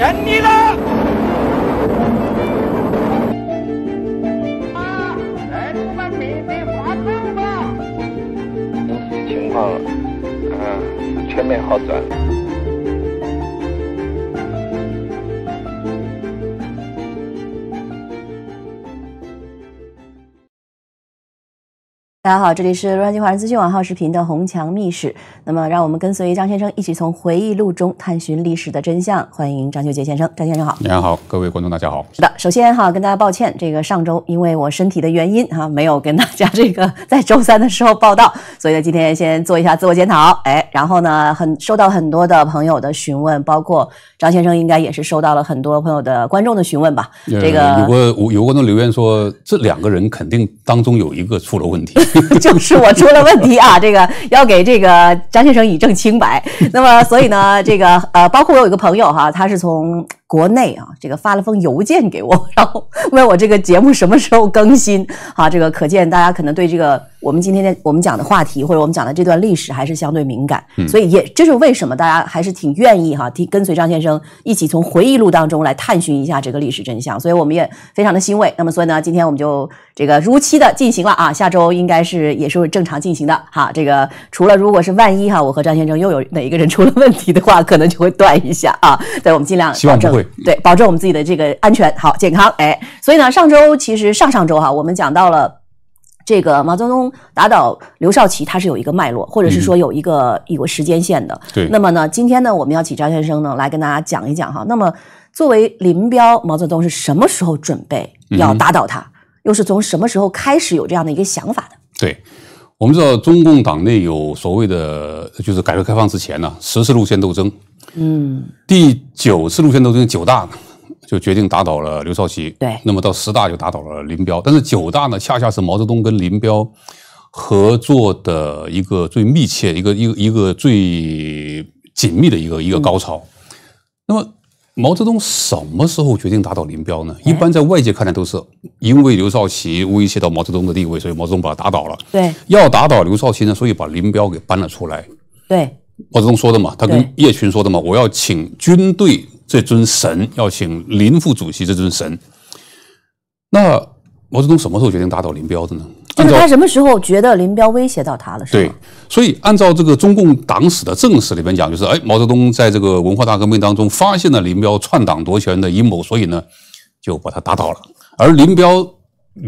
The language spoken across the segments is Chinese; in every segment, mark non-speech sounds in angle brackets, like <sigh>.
胜利了！来，们，吧！情况嗯，全面好转。大家好，这里是洛杉矶华人资讯网号视频的红墙密室。那么，让我们跟随张先生一起从回忆录中探寻历史的真相。欢迎张秀杰先生，张先生好，家好，各位观众大家好。是的，首先哈跟大家抱歉，这个上周因为我身体的原因哈没有跟大家这个在周三的时候报道，所以呢，今天先做一下自我检讨。哎，然后呢，很收到很多的朋友的询问，包括张先生应该也是收到了很多朋友的观众的询问吧。这个有个有观众留言说，这两个人肯定当中有一个出了问题。<laughs> <laughs> 就是我出了问题啊！这个要给这个张先生以证清白。那么，所以呢，这个呃，包括我有一个朋友哈，他是从。国内啊，这个发了封邮件给我，然后问我这个节目什么时候更新，好，这个可见大家可能对这个我们今天的我们讲的话题，或者我们讲的这段历史还是相对敏感，所以也这是为什么大家还是挺愿意哈，跟随张先生一起从回忆录当中来探寻一下这个历史真相，所以我们也非常的欣慰。那么所以呢，今天我们就这个如期的进行了啊，下周应该是也是正常进行的，哈，这个除了如果是万一哈，我和张先生又有哪一个人出了问题的话，可能就会断一下啊，对，我们尽量保证。对，保证我们自己的这个安全好健康，哎，所以呢，上周其实上上周哈，我们讲到了这个毛泽东打倒刘少奇，他是有一个脉络，或者是说有一个有个时间线的。对，那么呢，今天呢，我们要请张先生呢来跟大家讲一讲哈。那么，作为林彪，毛泽东是什么时候准备要打倒他，又是从什么时候开始有这样的一个想法的？对，我们知道中共党内有所谓的，就是改革开放之前呢，实施路线斗争。嗯，第九次路线斗争，九大就决定打倒了刘少奇。对，那么到十大就打倒了林彪。但是九大呢，恰恰是毛泽东跟林彪合作的一个最密切、一个一个一个最紧密的一个一个高潮。那么毛泽东什么时候决定打倒林彪呢？一般在外界看来都是因为刘少奇威胁到毛泽东的地位，所以毛泽东把他打倒了。对，要打倒刘少奇呢，所以把林彪给搬了出来。对。毛泽东说的嘛，他跟叶群说的嘛，我要请军队这尊神，要请林副主席这尊神。那毛泽东什么时候决定打倒林彪的呢？就是他什么时候觉得林彪威胁到他了，是对，所以按照这个中共党史的正史里面讲，就是哎，毛泽东在这个文化大革命当中发现了林彪篡党夺权的阴谋，所以呢就把他打倒了。而林彪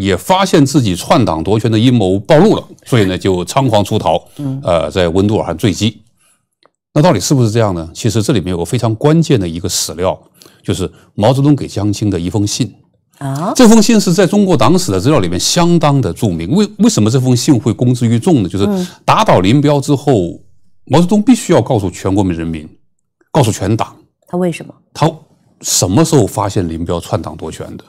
也发现自己篡党夺权的阴谋暴露了，所以呢就仓皇出逃，呃，在温都尔汗坠机。那到底是不是这样呢？其实这里面有个非常关键的一个史料，就是毛泽东给江青的一封信。啊，这封信是在中国党史的资料里面相当的著名。为为什么这封信会公之于众呢？就是打倒林彪之后，毛泽东必须要告诉全国人民，告诉全党。他为什么？他什么时候发现林彪篡党夺权的？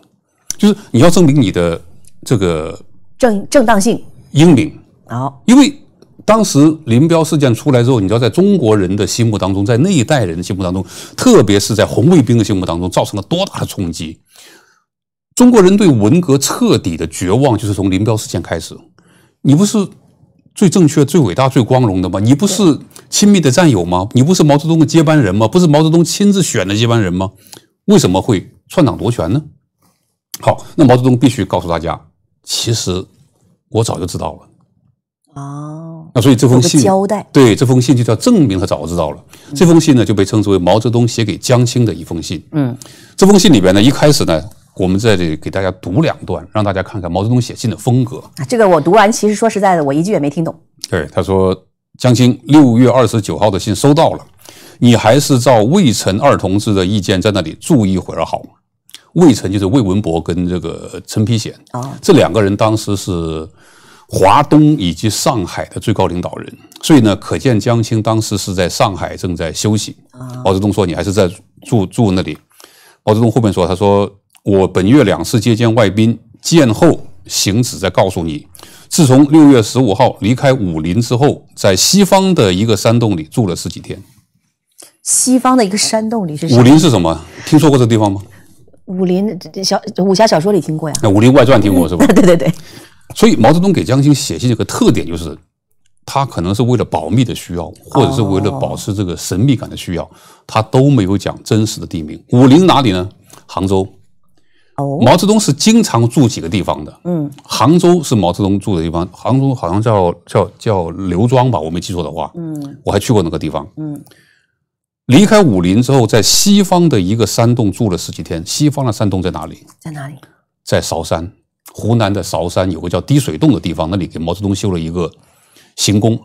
就是你要证明你的这个正正当性，英明。好，因为。当时林彪事件出来之后，你知道在中国人的心目当中，在那一代人的心目当中，特别是在红卫兵的心目当中，造成了多大的冲击？中国人对文革彻底的绝望就是从林彪事件开始。你不是最正确、最伟大、最光荣的吗？你不是亲密的战友吗？你不是毛泽东的接班人吗？不是毛泽东亲自选的接班人吗？为什么会篡党夺权呢？好，那毛泽东必须告诉大家，其实我早就知道了。啊。那所以这封信交代对这封信就叫证明他早知道了。这封信呢，就被称之为毛泽东写给江青的一封信。嗯，这封信里边呢，一开始呢，我们在这里给大家读两段，让大家看看毛泽东写信的风格。啊，这个我读完，其实说实在的，我一句也没听懂。对，他说江青六月二十九号的信收到了，你还是照魏晨二同志的意见在那里住一会儿好。魏晨就是魏文博跟这个陈丕显啊，这两个人当时是。华东以及上海的最高领导人，所以呢，可见江青当时是在上海正在休息。毛泽东说：“你还是在住住那里。”毛泽东后面说：“他说我本月两次接见外宾，见后行止再告诉你。自从六月十五号离开武林之后，在西方的一个山洞里住了十几天。西方的一个山洞里是武林是什么？听说过这地方吗？武林小武侠小说里听过呀，那《武林外传》听过是吧？对 <laughs> 对对。”所以毛泽东给江青写信有个特点就是，他可能是为了保密的需要，或者是为了保持这个神秘感的需要，他都没有讲真实的地名。武陵哪里呢？杭州。哦，毛泽东是经常住几个地方的。嗯，杭州是毛泽东住的地方，杭州好像叫叫叫刘庄吧？我没记错的话。嗯，我还去过那个地方。嗯，离开武林之后，在西方的一个山洞住了十几天。西方的山洞在哪里？在哪里？在韶山。湖南的韶山有个叫滴水洞的地方，那里给毛泽东修了一个行宫。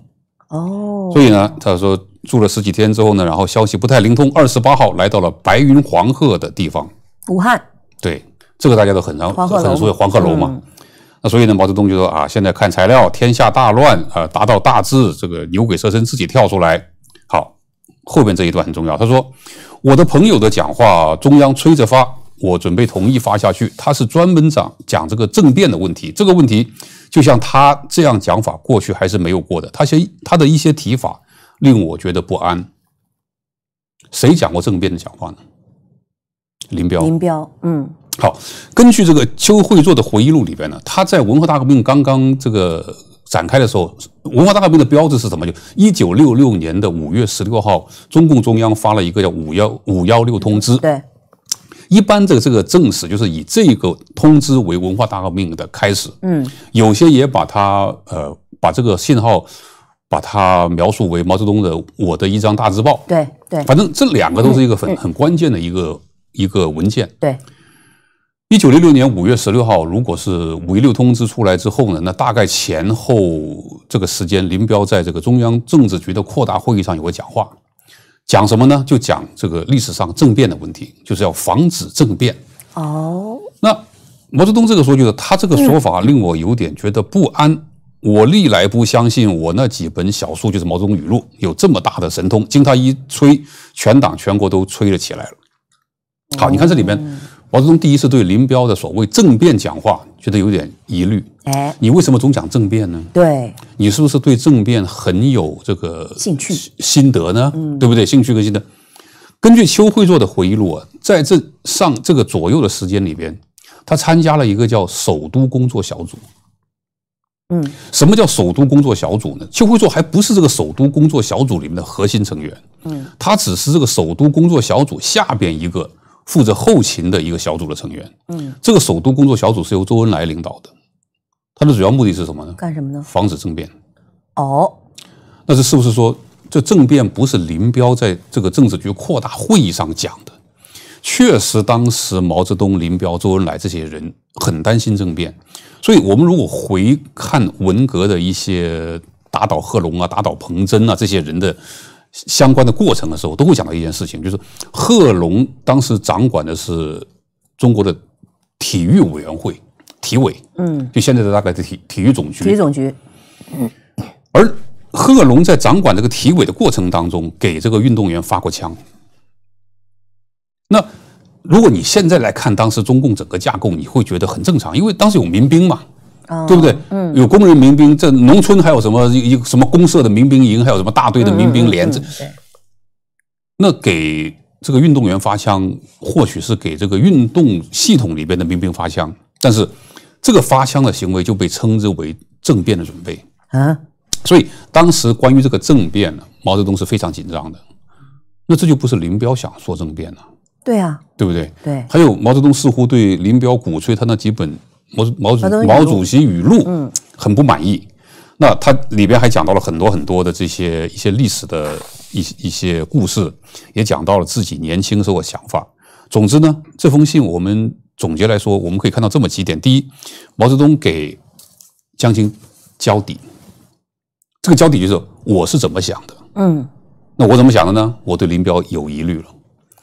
哦，所以呢，他说住了十几天之后呢，然后消息不太灵通，二十八号来到了白云黄鹤的地方，武汉。对，这个大家都很常很熟悉黄鹤楼嘛。那所以呢，毛泽东就说啊，现在看材料，天下大乱啊，达到大治，这个牛鬼蛇神自己跳出来。好，后边这一段很重要，他说我的朋友的讲话，中央催着发。我准备同意发下去。他是专门讲讲这个政变的问题。这个问题就像他这样讲法，过去还是没有过的。他些他的一些提法令我觉得不安。谁讲过政变的讲话呢？林彪。林彪。嗯。好，根据这个邱会作的回忆录里边呢，他在文化大革命刚刚这个展开的时候，文化大革命的标志是什么？就一九六六年的五月十六号，中共中央发了一个叫“五幺五幺六”通知。对。一般的这个正史就是以这个通知为文化大革命的开始，嗯，有些也把它呃把这个信号，把它描述为毛泽东的我的一张大字报，对对，反正这两个都是一个很很关键的一个一个文件。对，一九六六年五月十六号，如果是五一六通知出来之后呢，那大概前后这个时间，林彪在这个中央政治局的扩大会议上有个讲话。讲什么呢？就讲这个历史上政变的问题，就是要防止政变。哦，那毛泽东这个说，就是他这个说法令我有点觉得不安。我历来不相信，我那几本小书就是毛泽东语录有这么大的神通。经他一吹，全党全国都吹了起来了。好，你看这里面，毛泽东第一次对林彪的所谓政变讲话。觉得有点疑虑，哎，你为什么总讲政变呢？对，你是不是对政变很有这个兴趣、心得呢？嗯，对不对？兴趣跟心得。根据邱会作的回忆录啊，在这上这个左右的时间里边，他参加了一个叫首都工作小组。嗯，什么叫首都工作小组呢？邱会作还不是这个首都工作小组里面的核心成员。嗯，他只是这个首都工作小组下边一个。负责后勤的一个小组的成员。嗯，这个首都工作小组是由周恩来领导的，他的主要目的是什么呢？干什么呢？防止政变。哦，那这是不是说，这政变不是林彪在这个政治局扩大会议上讲的？确实，当时毛泽东、林彪、周恩来这些人很担心政变，所以我们如果回看文革的一些打倒贺龙啊、打倒彭真啊这些人的。相关的过程的时候，我都会讲到一件事情，就是贺龙当时掌管的是中国的体育委员会体委，嗯，就现在的大概是体体育总局体育总局，嗯，而贺龙在掌管这个体委的过程当中，给这个运动员发过枪。那如果你现在来看当时中共整个架构，你会觉得很正常，因为当时有民兵嘛。对不对？嗯，有工人、民兵，这农村还有什么一什么公社的民兵营，还有什么大队的民兵连子？那给这个运动员发枪，或许是给这个运动系统里边的民兵发枪，但是这个发枪的行为就被称之为政变的准备啊！所以当时关于这个政变呢，毛泽东是非常紧张的。那这就不是林彪想说政变了，对啊，对不对？对。还有毛泽东似乎对林彪鼓吹他那几本。毛毛主毛主席语录，嗯，很不满意。那他里边还讲到了很多很多的这些一些历史的一一些故事，也讲到了自己年轻时候的想法。总之呢，这封信我们总结来说，我们可以看到这么几点：第一，毛泽东给江青交底，这个交底就是我是怎么想的。嗯，那我怎么想的呢？我对林彪有疑虑了。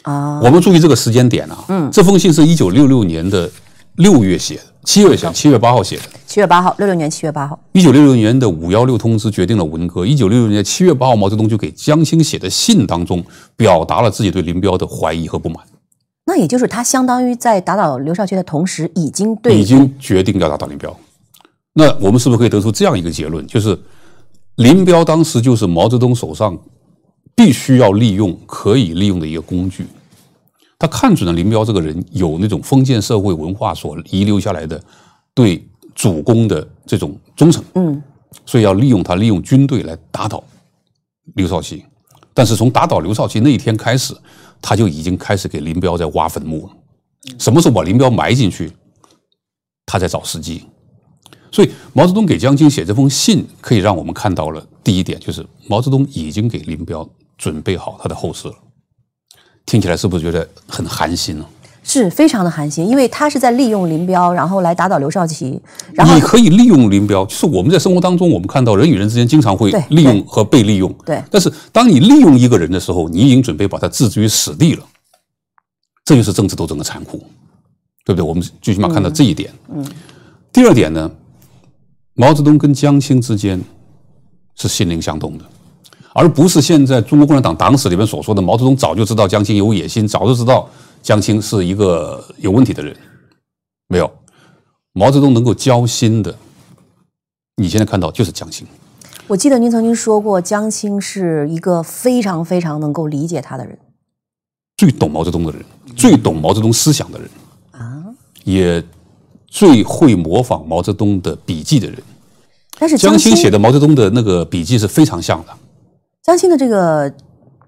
啊，我们注意这个时间点啊。嗯，这封信是一九六六年的。六月写的，七月写，七月八号写的，七月八号，六六年七月八号。一九六六年的五幺六通知决定了文革。一九六六年七月八号，毛泽东就给江青写的信当中，表达了自己对林彪的怀疑和不满。那也就是他相当于在打倒刘少奇的同时，已经对已经决定要打倒林彪。那我们是不是可以得出这样一个结论，就是林彪当时就是毛泽东手上必须要利用、可以利用的一个工具？他看准了林彪这个人有那种封建社会文化所遗留下来的对主公的这种忠诚，嗯，所以要利用他，利用军队来打倒刘少奇。但是从打倒刘少奇那一天开始，他就已经开始给林彪在挖坟墓了。什么时候把林彪埋进去，他在找时机。所以毛泽东给江青写这封信，可以让我们看到了第一点，就是毛泽东已经给林彪准备好他的后事了。听起来是不是觉得很寒心呢？是，非常的寒心，因为他是在利用林彪，然后来打倒刘少奇。然后你可以利用林彪，就是我们在生活当中，我们看到人与人之间经常会利用和被利用。对。但是当你利用一个人的时候，你已经准备把他置之于死地了。这就是政治斗争的残酷，对不对？我们最起码看到这一点。嗯。第二点呢，毛泽东跟江青之间是心灵相通的。而不是现在中国共产党党史里面所说的毛泽东早就知道江青有野心，早就知道江青是一个有问题的人。没有，毛泽东能够交心的，你现在看到就是江青。我记得您曾经说过，江青是一个非常非常能够理解他的人，最懂毛泽东的人，最懂毛泽东思想的人啊，也最会模仿毛泽东的笔记的人。但是江青写的毛泽东的那个笔记是非常像的。江青的这个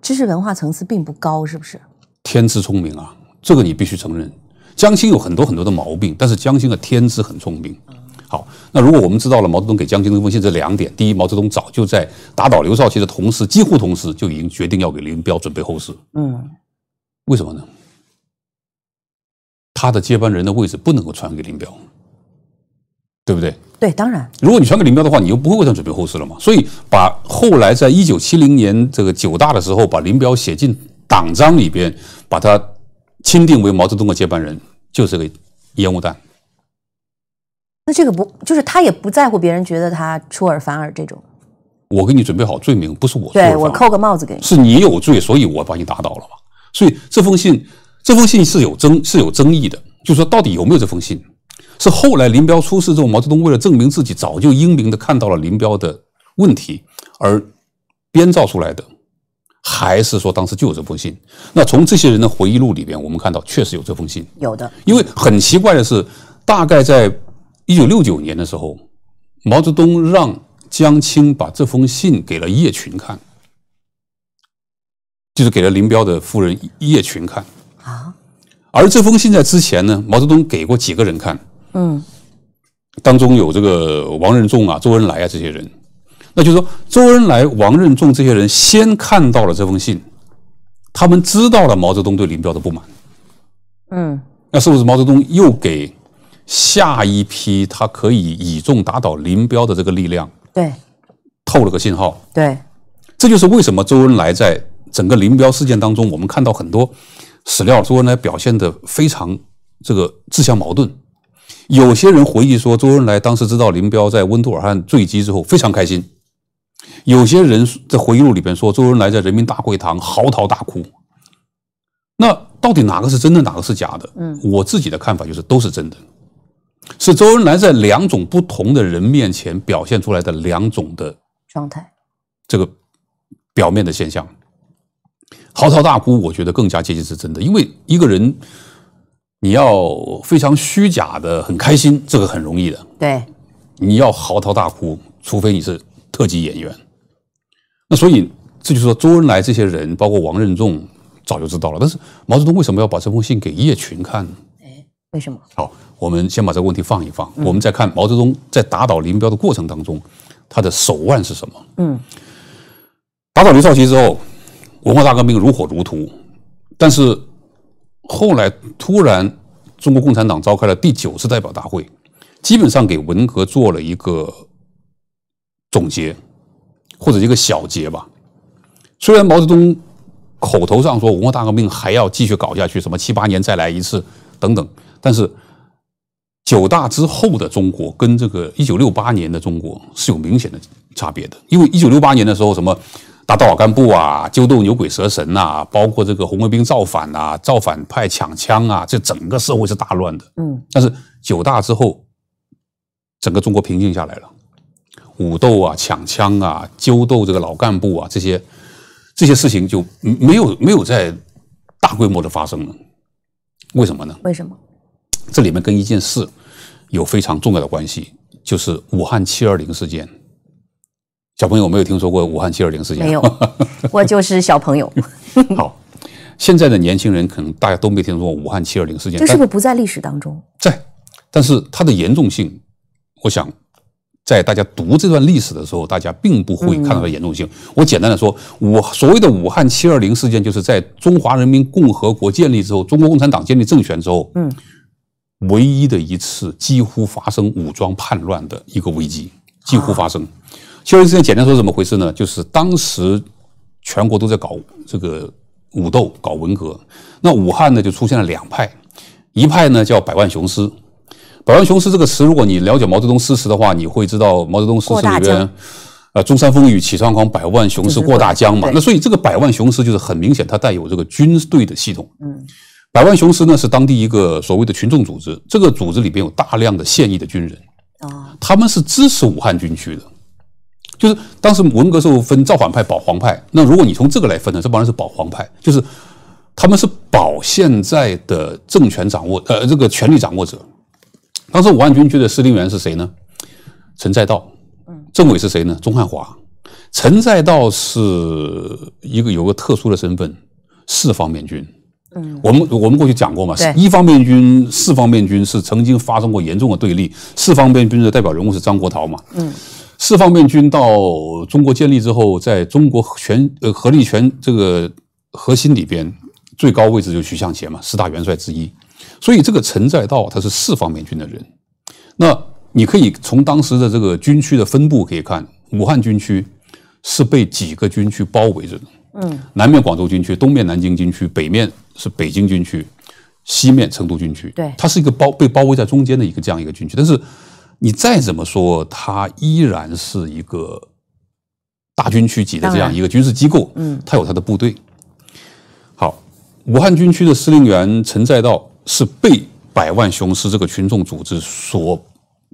知识文化层次并不高，是不是？天资聪明啊，这个你必须承认。江青有很多很多的毛病，但是江青的天资很聪明。好，那如果我们知道了毛泽东给江青的这封信，这两点：第一，毛泽东早就在打倒刘少奇的同时，几乎同时就已经决定要给林彪准备后事。嗯，为什么呢？他的接班人的位置不能够传给林彪。对不对？对，当然。如果你传给林彪的话，你又不会为他准备后事了嘛。所以，把后来在一九七零年这个九大的时候，把林彪写进党章里边，把他钦定为毛泽东的接班人，就是个烟雾弹。那这个不就是他也不在乎别人觉得他出尔反尔这种。我给你准备好罪名，不是我对我扣个帽子给你，是你有罪，所以我把你打倒了吧。所以这封信，这封信是有争是有争议的，就说到底有没有这封信。是后来林彪出事之后，毛泽东为了证明自己早就英明的看到了林彪的问题而编造出来的，还是说当时就有这封信？那从这些人的回忆录里边，我们看到确实有这封信。有的，因为很奇怪的是，大概在一九六九年的时候，毛泽东让江青把这封信给了叶群看，就是给了林彪的夫人叶群看。啊，而这封信在之前呢，毛泽东给过几个人看。嗯，当中有这个王任重啊、周恩来啊这些人，那就是说周恩来、王任重这些人先看到了这封信，他们知道了毛泽东对林彪的不满。嗯，那是不是毛泽东又给下一批他可以倚重打倒林彪的这个力量？对，透了个信号。对，这就是为什么周恩来在整个林彪事件当中，我们看到很多史料周恩来表现的非常这个自相矛盾。有些人回忆说，周恩来当时知道林彪在温都尔汗坠机之后非常开心。有些人在回忆录里边说，周恩来在人民大会堂嚎啕大哭。那到底哪个是真的，哪个是假的？嗯，我自己的看法就是都是真的，是周恩来在两种不同的人面前表现出来的两种的状态，这个表面的现象，嚎啕大哭，我觉得更加接近是真的，因为一个人。你要非常虚假的很开心，这个很容易的。对，你要嚎啕大哭，除非你是特级演员。那所以这就是说，周恩来这些人，包括王任重，早就知道了。但是毛泽东为什么要把这封信给叶群看呢？哎，为什么？好，我们先把这个问题放一放，我们再看毛泽东在打倒林彪的过程当中，他的手腕是什么？嗯，打倒刘少奇之后，文化大革命如火如荼，但是。后来突然，中国共产党召开了第九次代表大会，基本上给文革做了一个总结，或者一个小结吧。虽然毛泽东口头上说文化大革命还要继续搞下去，什么七八年再来一次等等，但是九大之后的中国跟这个一九六八年的中国是有明显的差别的，因为一九六八年的时候什么。打倒老干部啊，揪斗牛鬼蛇神呐，包括这个红卫兵造反呐，造反派抢枪啊，这整个社会是大乱的。嗯，但是九大之后，整个中国平静下来了，武斗啊、抢枪啊、揪斗这个老干部啊，这些这些事情就没有没有在大规模的发生了。为什么呢？为什么？这里面跟一件事有非常重要的关系，就是武汉七二零事件。小朋友没有听说过武汉七二零事件，没有，<laughs> 我就是小朋友。好，现在的年轻人可能大家都没听说过武汉七二零事件，这是不是不在历史当中，在，但是它的严重性，我想在大家读这段历史的时候，大家并不会看到的严重性。我简单的说，武所谓的武汉七二零事件，就是在中华人民共和国建立之后，中国共产党建立政权之后，嗯，唯一的一次几乎发生武装叛乱的一个危机，几乎发生。其实之前简单说怎么回事呢？就是当时全国都在搞这个武斗，搞文革。那武汉呢，就出现了两派，一派呢叫“百万雄师”。“百万雄师”这个词，如果你了解毛泽东诗词的话，你会知道毛泽东诗词里边，“呃，中山风雨起长黄，百万雄师过大江”嘛。那所以这个“百万雄师”就是很明显，它带有这个军队的系统。嗯，“百万雄师”呢是当地一个所谓的群众组织，这个组织里边有大量的现役的军人。哦，他们是支持武汉军区的。就是当时文革时候分造反派保皇派，那如果你从这个来分呢，这帮人是保皇派，就是他们是保现在的政权掌握，呃，这个权力掌握者。当时武汉军区的司令员是谁呢？陈再道。嗯。政委是谁呢？钟汉华。陈再道是一个有个特殊的身份，四方面军。嗯。我们我们过去讲过嘛，一方面军、四方面军是曾经发生过严重的对立。四方面军的代表人物是张国焘嘛。嗯。四方面军到中国建立之后，在中国全呃合力全这个核心里边，最高位置就徐向前嘛，十大元帅之一。所以这个陈再道他是四方面军的人。那你可以从当时的这个军区的分布可以看，武汉军区是被几个军区包围着的。嗯，南面广州军区，东面南京军区，北面是北京军区，西面成都军区。对，它是一个包被包围在中间的一个这样一个军区，但是。你再怎么说，他依然是一个大军区级的这样一个军事机构，嗯，他有他的部队。好，武汉军区的司令员陈再道是被百万雄师这个群众组织所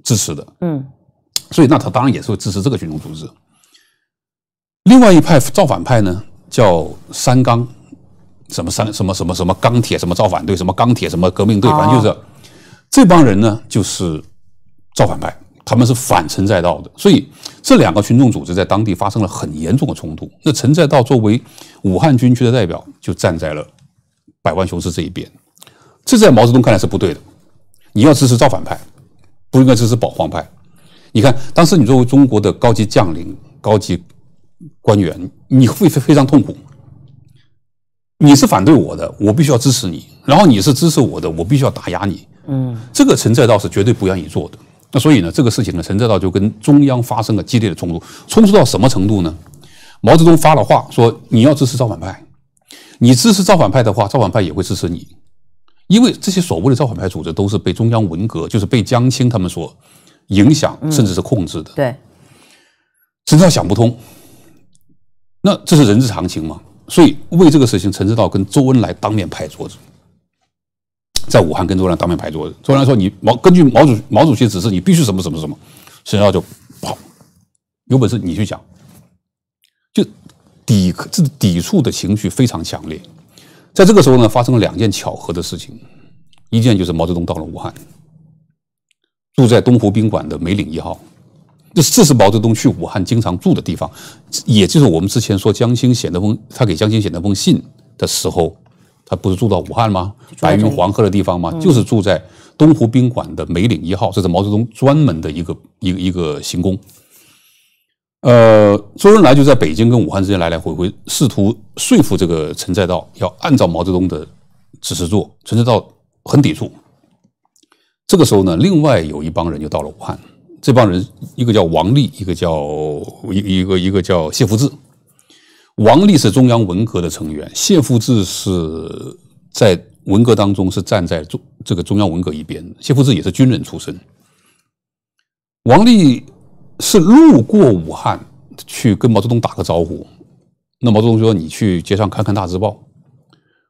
支持的，嗯，所以那他当然也是会支持这个群众组织。另外一派造反派呢，叫三钢，什么三什么什么什么钢铁什么造反队，什么钢铁什么革命队，反正就是这帮人呢，就是。造反派，他们是反陈再道的，所以这两个群众组织在当地发生了很严重的冲突。那陈再道作为武汉军区的代表，就站在了百万雄师这一边，这在毛泽东看来是不对的。你要支持造反派，不应该支持保皇派。你看，当时你作为中国的高级将领、高级官员，你会非常痛苦。你是反对我的，我必须要支持你；然后你是支持我的，我必须要打压你。嗯，这个陈再道是绝对不愿意做的。那所以呢，这个事情呢，陈世道就跟中央发生了激烈的冲突，冲突到什么程度呢？毛泽东发了话，说你要支持造反派，你支持造反派的话，造反派也会支持你，因为这些所谓的造反派组织都是被中央文革，就是被江青他们所影响，甚至是控制的。对，陈世道想不通，那这是人之常情嘛？所以为这个事情，陈世道跟周恩来当面拍桌子。在武汉跟周来当面拍桌子，周来说：“你毛根据毛主毛主席指示，你必须什么什么什么。”沈耀就跑，有本事你去讲，就抵这抵触的情绪非常强烈。在这个时候呢，发生了两件巧合的事情，一件就是毛泽东到了武汉，住在东湖宾馆的梅岭一号，这这是毛泽东去武汉经常住的地方，也就是我们之前说江青写那封他给江青写那封信的时候。他不是住到武汉吗？白云黄鹤的地方吗？就是住在东湖宾馆的梅岭一号，这是毛泽东专门的一个一个一个行宫。呃，周恩来就在北京跟武汉之间来来回回，试图说服这个陈再道要按照毛泽东的指示做，陈再道很抵触。这个时候呢，另外有一帮人就到了武汉，这帮人一个叫王立，一个叫一一个一个叫谢福志。王立是中央文革的成员，谢富治是在文革当中是站在中这个中央文革一边的，谢富治也是军人出身。王立是路过武汉去跟毛泽东打个招呼，那毛泽东说你去街上看看《大字报》。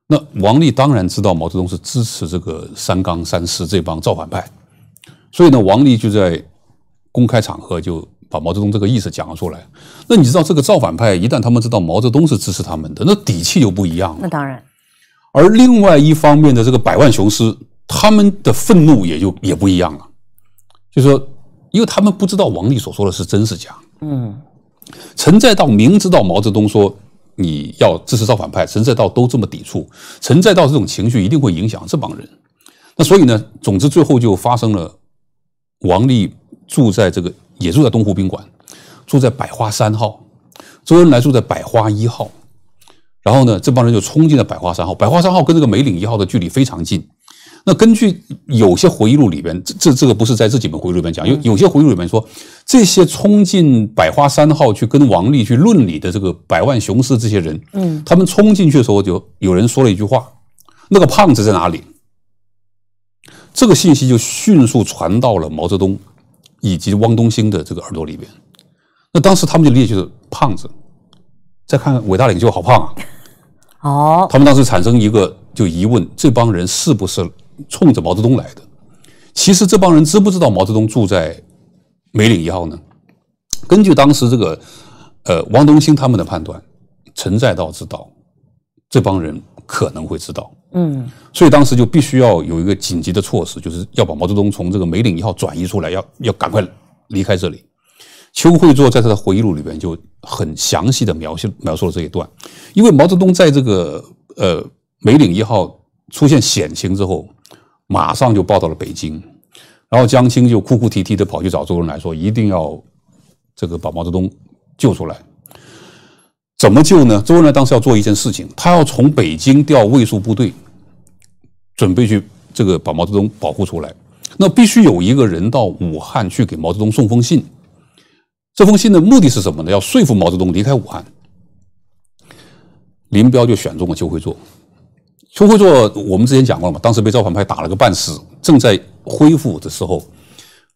那王立当然知道毛泽东是支持这个“三纲三司这帮造反派，所以呢，王立就在公开场合就。把毛泽东这个意思讲了出来，那你知道这个造反派一旦他们知道毛泽东是支持他们的，那底气就不一样了。那当然，而另外一方面的这个百万雄师，他们的愤怒也就也不一样了。就是说，因为他们不知道王立所说的是真是假。嗯，陈再道明知道毛泽东说你要支持造反派，陈再道都这么抵触，陈再道这种情绪一定会影响这帮人。那所以呢，总之最后就发生了王立住在这个。也住在东湖宾馆，住在百花三号。周恩来住在百花一号。然后呢，这帮人就冲进了百花三号。百花三号跟这个梅岭一号的距离非常近。那根据有些回忆录里边，这这这个不是在这几本回忆录里边讲，有有些回忆录里面说，这些冲进百花三号去跟王立去论理的这个百万雄师这些人，嗯，他们冲进去的时候，就有人说了一句话：“那个胖子在哪里？”这个信息就迅速传到了毛泽东。以及汪东兴的这个耳朵里边，那当时他们就列举的胖子，再看伟大领袖好胖啊，哦，他们当时产生一个就疑问：这帮人是不是冲着毛泽东来的？其实这帮人知不知道毛泽东住在梅岭一号呢？根据当时这个，呃，汪东兴他们的判断，陈再道知道。这帮人可能会知道，嗯，所以当时就必须要有一个紧急的措施，就是要把毛泽东从这个梅岭一号转移出来，要要赶快离开这里。邱会作在他的回忆录里边就很详细的描写描述了这一段，因为毛泽东在这个呃梅岭一号出现险情之后，马上就报到了北京，然后江青就哭哭啼啼的跑去找周恩来，说一定要这个把毛泽东救出来。怎么救呢？周恩来当时要做一件事情，他要从北京调卫戍部队，准备去这个把毛泽东保护出来。那必须有一个人到武汉去给毛泽东送封信。这封信的目的是什么呢？要说服毛泽东离开武汉。林彪就选中了邱会作。邱会作我们之前讲过了嘛，当时被造反派打了个半死，正在恢复的时候，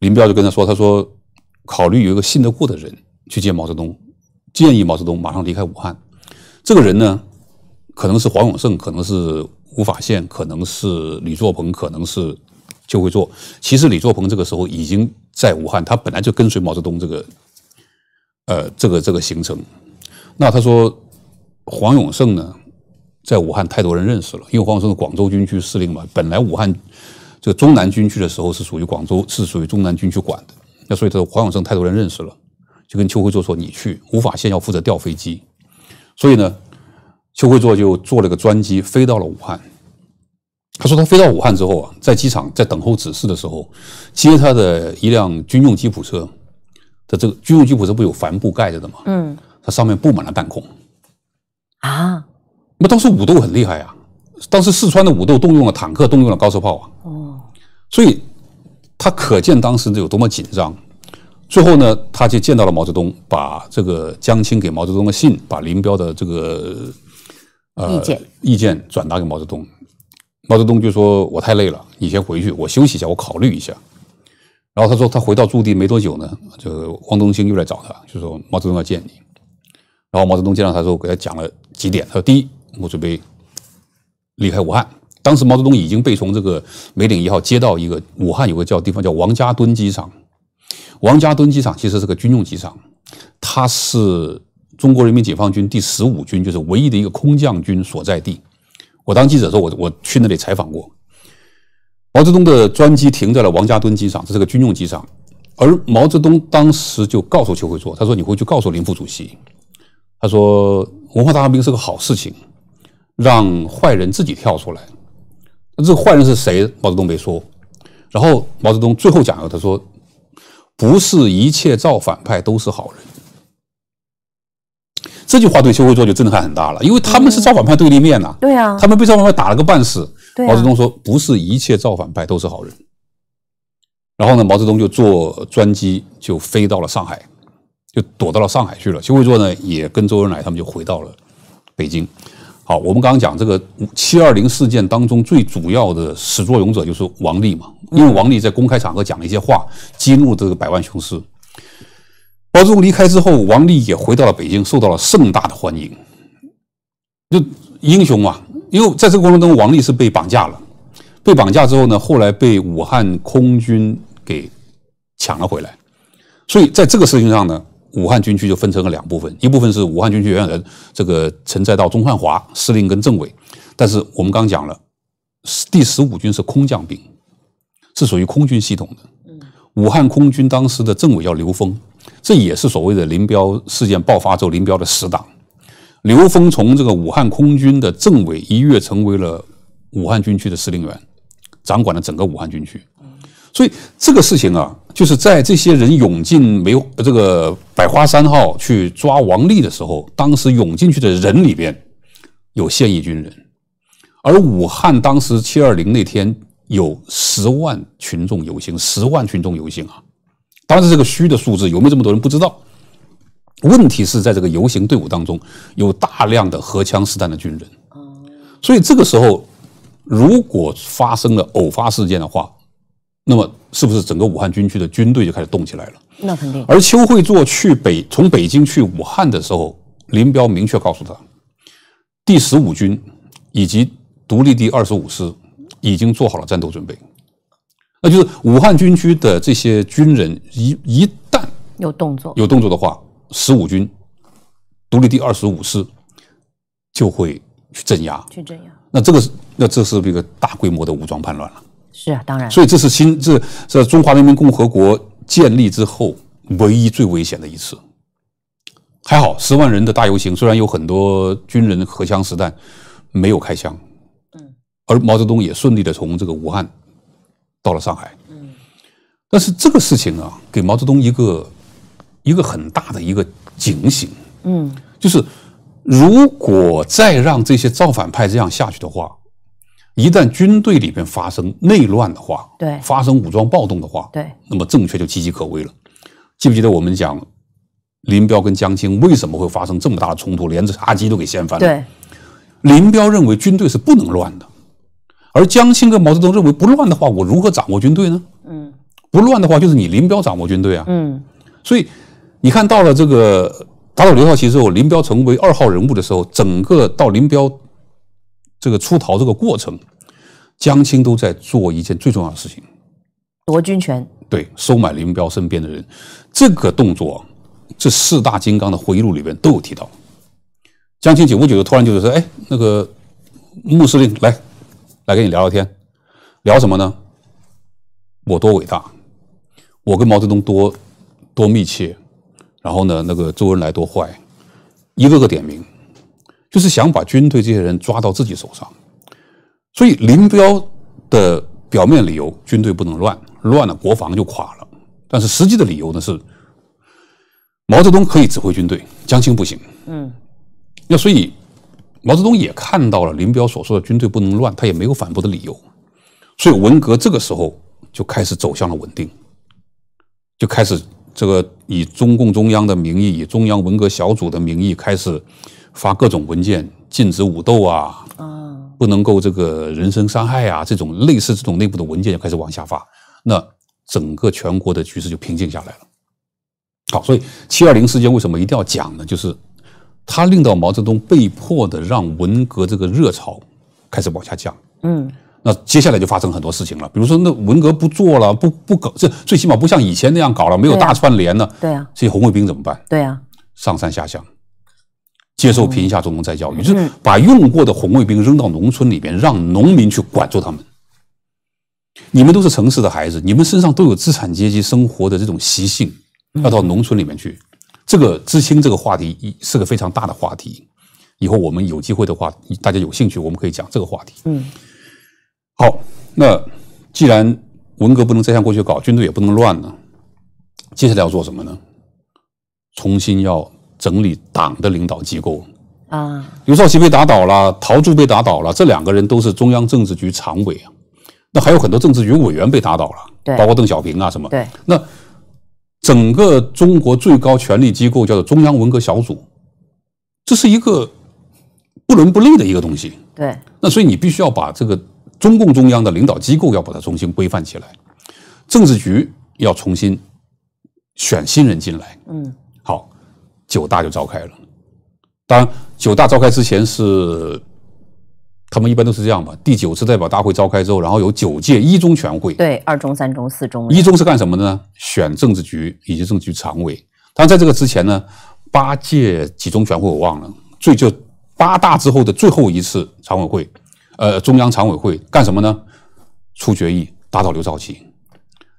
林彪就跟他说：“他说考虑有一个信得过的人去接毛泽东。”建议毛泽东马上离开武汉。这个人呢，可能是黄永胜，可能是吴法宪，可能是李作鹏，可能是就会做。其实李作鹏这个时候已经在武汉，他本来就跟随毛泽东这个，呃，这个这个行程。那他说黄永胜呢，在武汉太多人认识了，因为黄永胜是广州军区司令嘛，本来武汉这个中南军区的时候是属于广州，是属于中南军区管的，那所以他黄永胜太多人认识了。就跟邱辉作说：“你去，无法宪要负责调飞机。”所以呢，邱辉作就坐了个专机飞到了武汉。他说他飞到武汉之后啊，在机场在等候指示的时候，接他的一辆军用吉普车。他这个军用吉普车不有帆布盖着的吗？嗯，它上面布满了弹孔。啊！那么当时武斗很厉害啊，当时四川的武斗动用了坦克，动用了高射炮啊。哦，所以他可见当时有多么紧张。最后呢，他就见到了毛泽东，把这个江青给毛泽东的信，把林彪的这个呃意见意见转达给毛泽东。毛泽东就说：“我太累了，你先回去，我休息一下，我考虑一下。”然后他说：“他回到驻地没多久呢，就汪东兴又来找他，就说毛泽东要见你。”然后毛泽东见到他说：“给他讲了几点。他说：第一，我准备离开武汉。当时毛泽东已经被从这个梅岭一号接到一个武汉有个叫地方叫王家墩机场。”王家墩机场其实是个军用机场，它是中国人民解放军第十五军，就是唯一的一个空降军所在地。我当记者的时候，我我去那里采访过。毛泽东的专机停在了王家墩机场，这是个军用机场。而毛泽东当时就告诉邱会作，他说：“你回去告诉林副主席，他说文化大革命是个好事情，让坏人自己跳出来。那这个坏人是谁？毛泽东没说。然后毛泽东最后讲了，他说。不是一切造反派都是好人，这句话对邱会作就震撼很大了，因为他们是造反派对立面呐。对啊，他们被造反派打了个半死。毛泽东说：“不是一切造反派都是好人。”然后呢，毛泽东就坐专机就飞到了上海，就躲到了上海去了。邱会作呢，也跟周恩来他们就回到了北京。好，我们刚刚讲这个七二零事件当中最主要的始作俑者就是王力嘛，因为王力在公开场合讲了一些话，激怒这个百万雄师。包东离开之后，王力也回到了北京，受到了盛大的欢迎。就英雄啊，因为在这个过程中，王力是被绑架了，被绑架之后呢，后来被武汉空军给抢了回来，所以在这个事情上呢。武汉军区就分成了两部分，一部分是武汉军区原来人，这个陈再道、钟汉华司令跟政委。但是我们刚讲了，第十五军是空降兵，是属于空军系统的。武汉空军当时的政委叫刘峰，这也是所谓的林彪事件爆发之后林彪的死党。刘峰从这个武汉空军的政委一跃成为了武汉军区的司令员，掌管了整个武汉军区。所以这个事情啊。就是在这些人涌进梅这个百花三号去抓王丽的时候，当时涌进去的人里边有现役军人，而武汉当时七二零那天有十万群众游行，十万群众游行啊，当时这个虚的数字有没有这么多人不知道。问题是在这个游行队伍当中有大量的荷枪实弹的军人，所以这个时候如果发生了偶发事件的话，那么。是不是整个武汉军区的军队就开始动起来了？那肯定。而邱会作去北从北京去武汉的时候，林彪明确告诉他，第十五军以及独立第二十五师已经做好了战斗准备。那就是武汉军区的这些军人一一旦有动作有动作的话，十五军独立第二十五师就会去镇压去镇压。那这个是那这是一个大规模的武装叛乱了。是啊，当然。所以这是新这这中华人民共和国建立之后唯一最危险的一次，还好十万人的大游行，虽然有很多军人荷枪实弹，没有开枪，嗯，而毛泽东也顺利的从这个武汉到了上海，嗯，但是这个事情啊，给毛泽东一个一个很大的一个警醒，嗯，就是如果再让这些造反派这样下去的话。一旦军队里边发生内乱的话，对，发生武装暴动的话，对，那么政权就岌岌可危了。记不记得我们讲林彪跟江青为什么会发生这么大的冲突，连这茶几都给掀翻了？对，林彪认为军队是不能乱的，而江青跟毛泽东认为不乱的话，我如何掌握军队呢？嗯，不乱的话就是你林彪掌握军队啊。嗯，所以你看到了这个打倒刘少奇之后，林彪成为二号人物的时候，整个到林彪这个出逃这个过程，江青都在做一件最重要的事情：夺军权。对，收买林彪身边的人，这个动作，这四大金刚的回忆录里边都有提到。江青九五九就突然就是说：“哎，那个穆司令，来来跟你聊聊天，聊什么呢？我多伟大，我跟毛泽东多多密切，然后呢，那个周恩来多坏，一个个点名。”就是想把军队这些人抓到自己手上，所以林彪的表面理由，军队不能乱，乱了国防就垮了。但是实际的理由呢是，毛泽东可以指挥军队，江青不行。嗯。那所以毛泽东也看到了林彪所说的军队不能乱，他也没有反驳的理由。所以文革这个时候就开始走向了稳定，就开始这个以中共中央的名义，以中央文革小组的名义开始。发各种文件，禁止武斗啊，啊，不能够这个人身伤害啊，这种类似这种内部的文件开始往下发，那整个全国的局势就平静下来了。好，所以七二零事件为什么一定要讲呢？就是它令到毛泽东被迫的让文革这个热潮开始往下降。嗯，那接下来就发生很多事情了，比如说那文革不做了，不不搞，这最起码不像以前那样搞了，没有大串联了。对啊，这些红卫兵怎么办？对啊，上山下乡。接受贫下中农再教育，就是把用过的红卫兵扔到农村里边，让农民去管住他们。你们都是城市的孩子，你们身上都有资产阶级生活的这种习性，要到农村里面去。这个知青这个话题是个非常大的话题，以后我们有机会的话，大家有兴趣，我们可以讲这个话题。嗯，好，那既然文革不能再像过去搞，军队也不能乱了，接下来要做什么呢？重新要。整理党的领导机构啊，刘少奇被打倒了，陶铸被打倒了，这两个人都是中央政治局常委啊。那还有很多政治局委员被打倒了，包括邓小平啊什么。对，那整个中国最高权力机构叫做中央文革小组，这是一个不伦不类的一个东西。对，那所以你必须要把这个中共中央的领导机构要把它重新规范起来，政治局要重新选新人进来。嗯，好。九大就召开了，当然，九大召开之前是他们一般都是这样吧。第九次代表大会召开之后，然后有九届一中全会，对，二中、三中、四中，一中是干什么呢？选政治局以及政治局常委。但在这个之前呢，八届几中全会我忘了。最就八大之后的最后一次常委会，呃，中央常委会干什么呢？出决议，打倒刘少奇，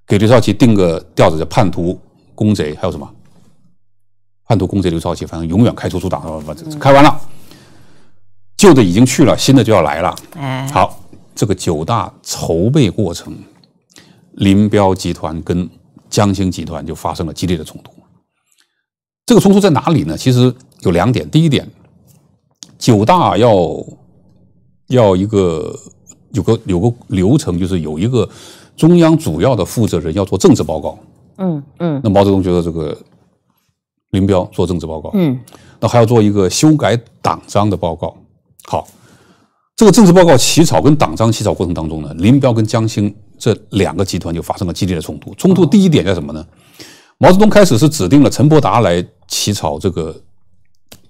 给刘少奇定个调子，叫叛徒、公贼，还有什么？叛徒、共贼、刘少奇，反正永远开除出党，开完了，旧的已经去了，新的就要来了。哎，好，这个九大筹备过程，林彪集团跟江青集团就发生了激烈的冲突。这个冲突在哪里呢？其实有两点。第一点，九大要要一个有个有个流程，就是有一个中央主要的负责人要做政治报告。嗯嗯，那毛泽东觉得这个。林彪做政治报告，嗯，那还要做一个修改党章的报告。好，这个政治报告起草跟党章起草过程当中呢，林彪跟江青这两个集团就发生了激烈的冲突。冲突第一点叫什么呢？毛泽东开始是指定了陈伯达来起草这个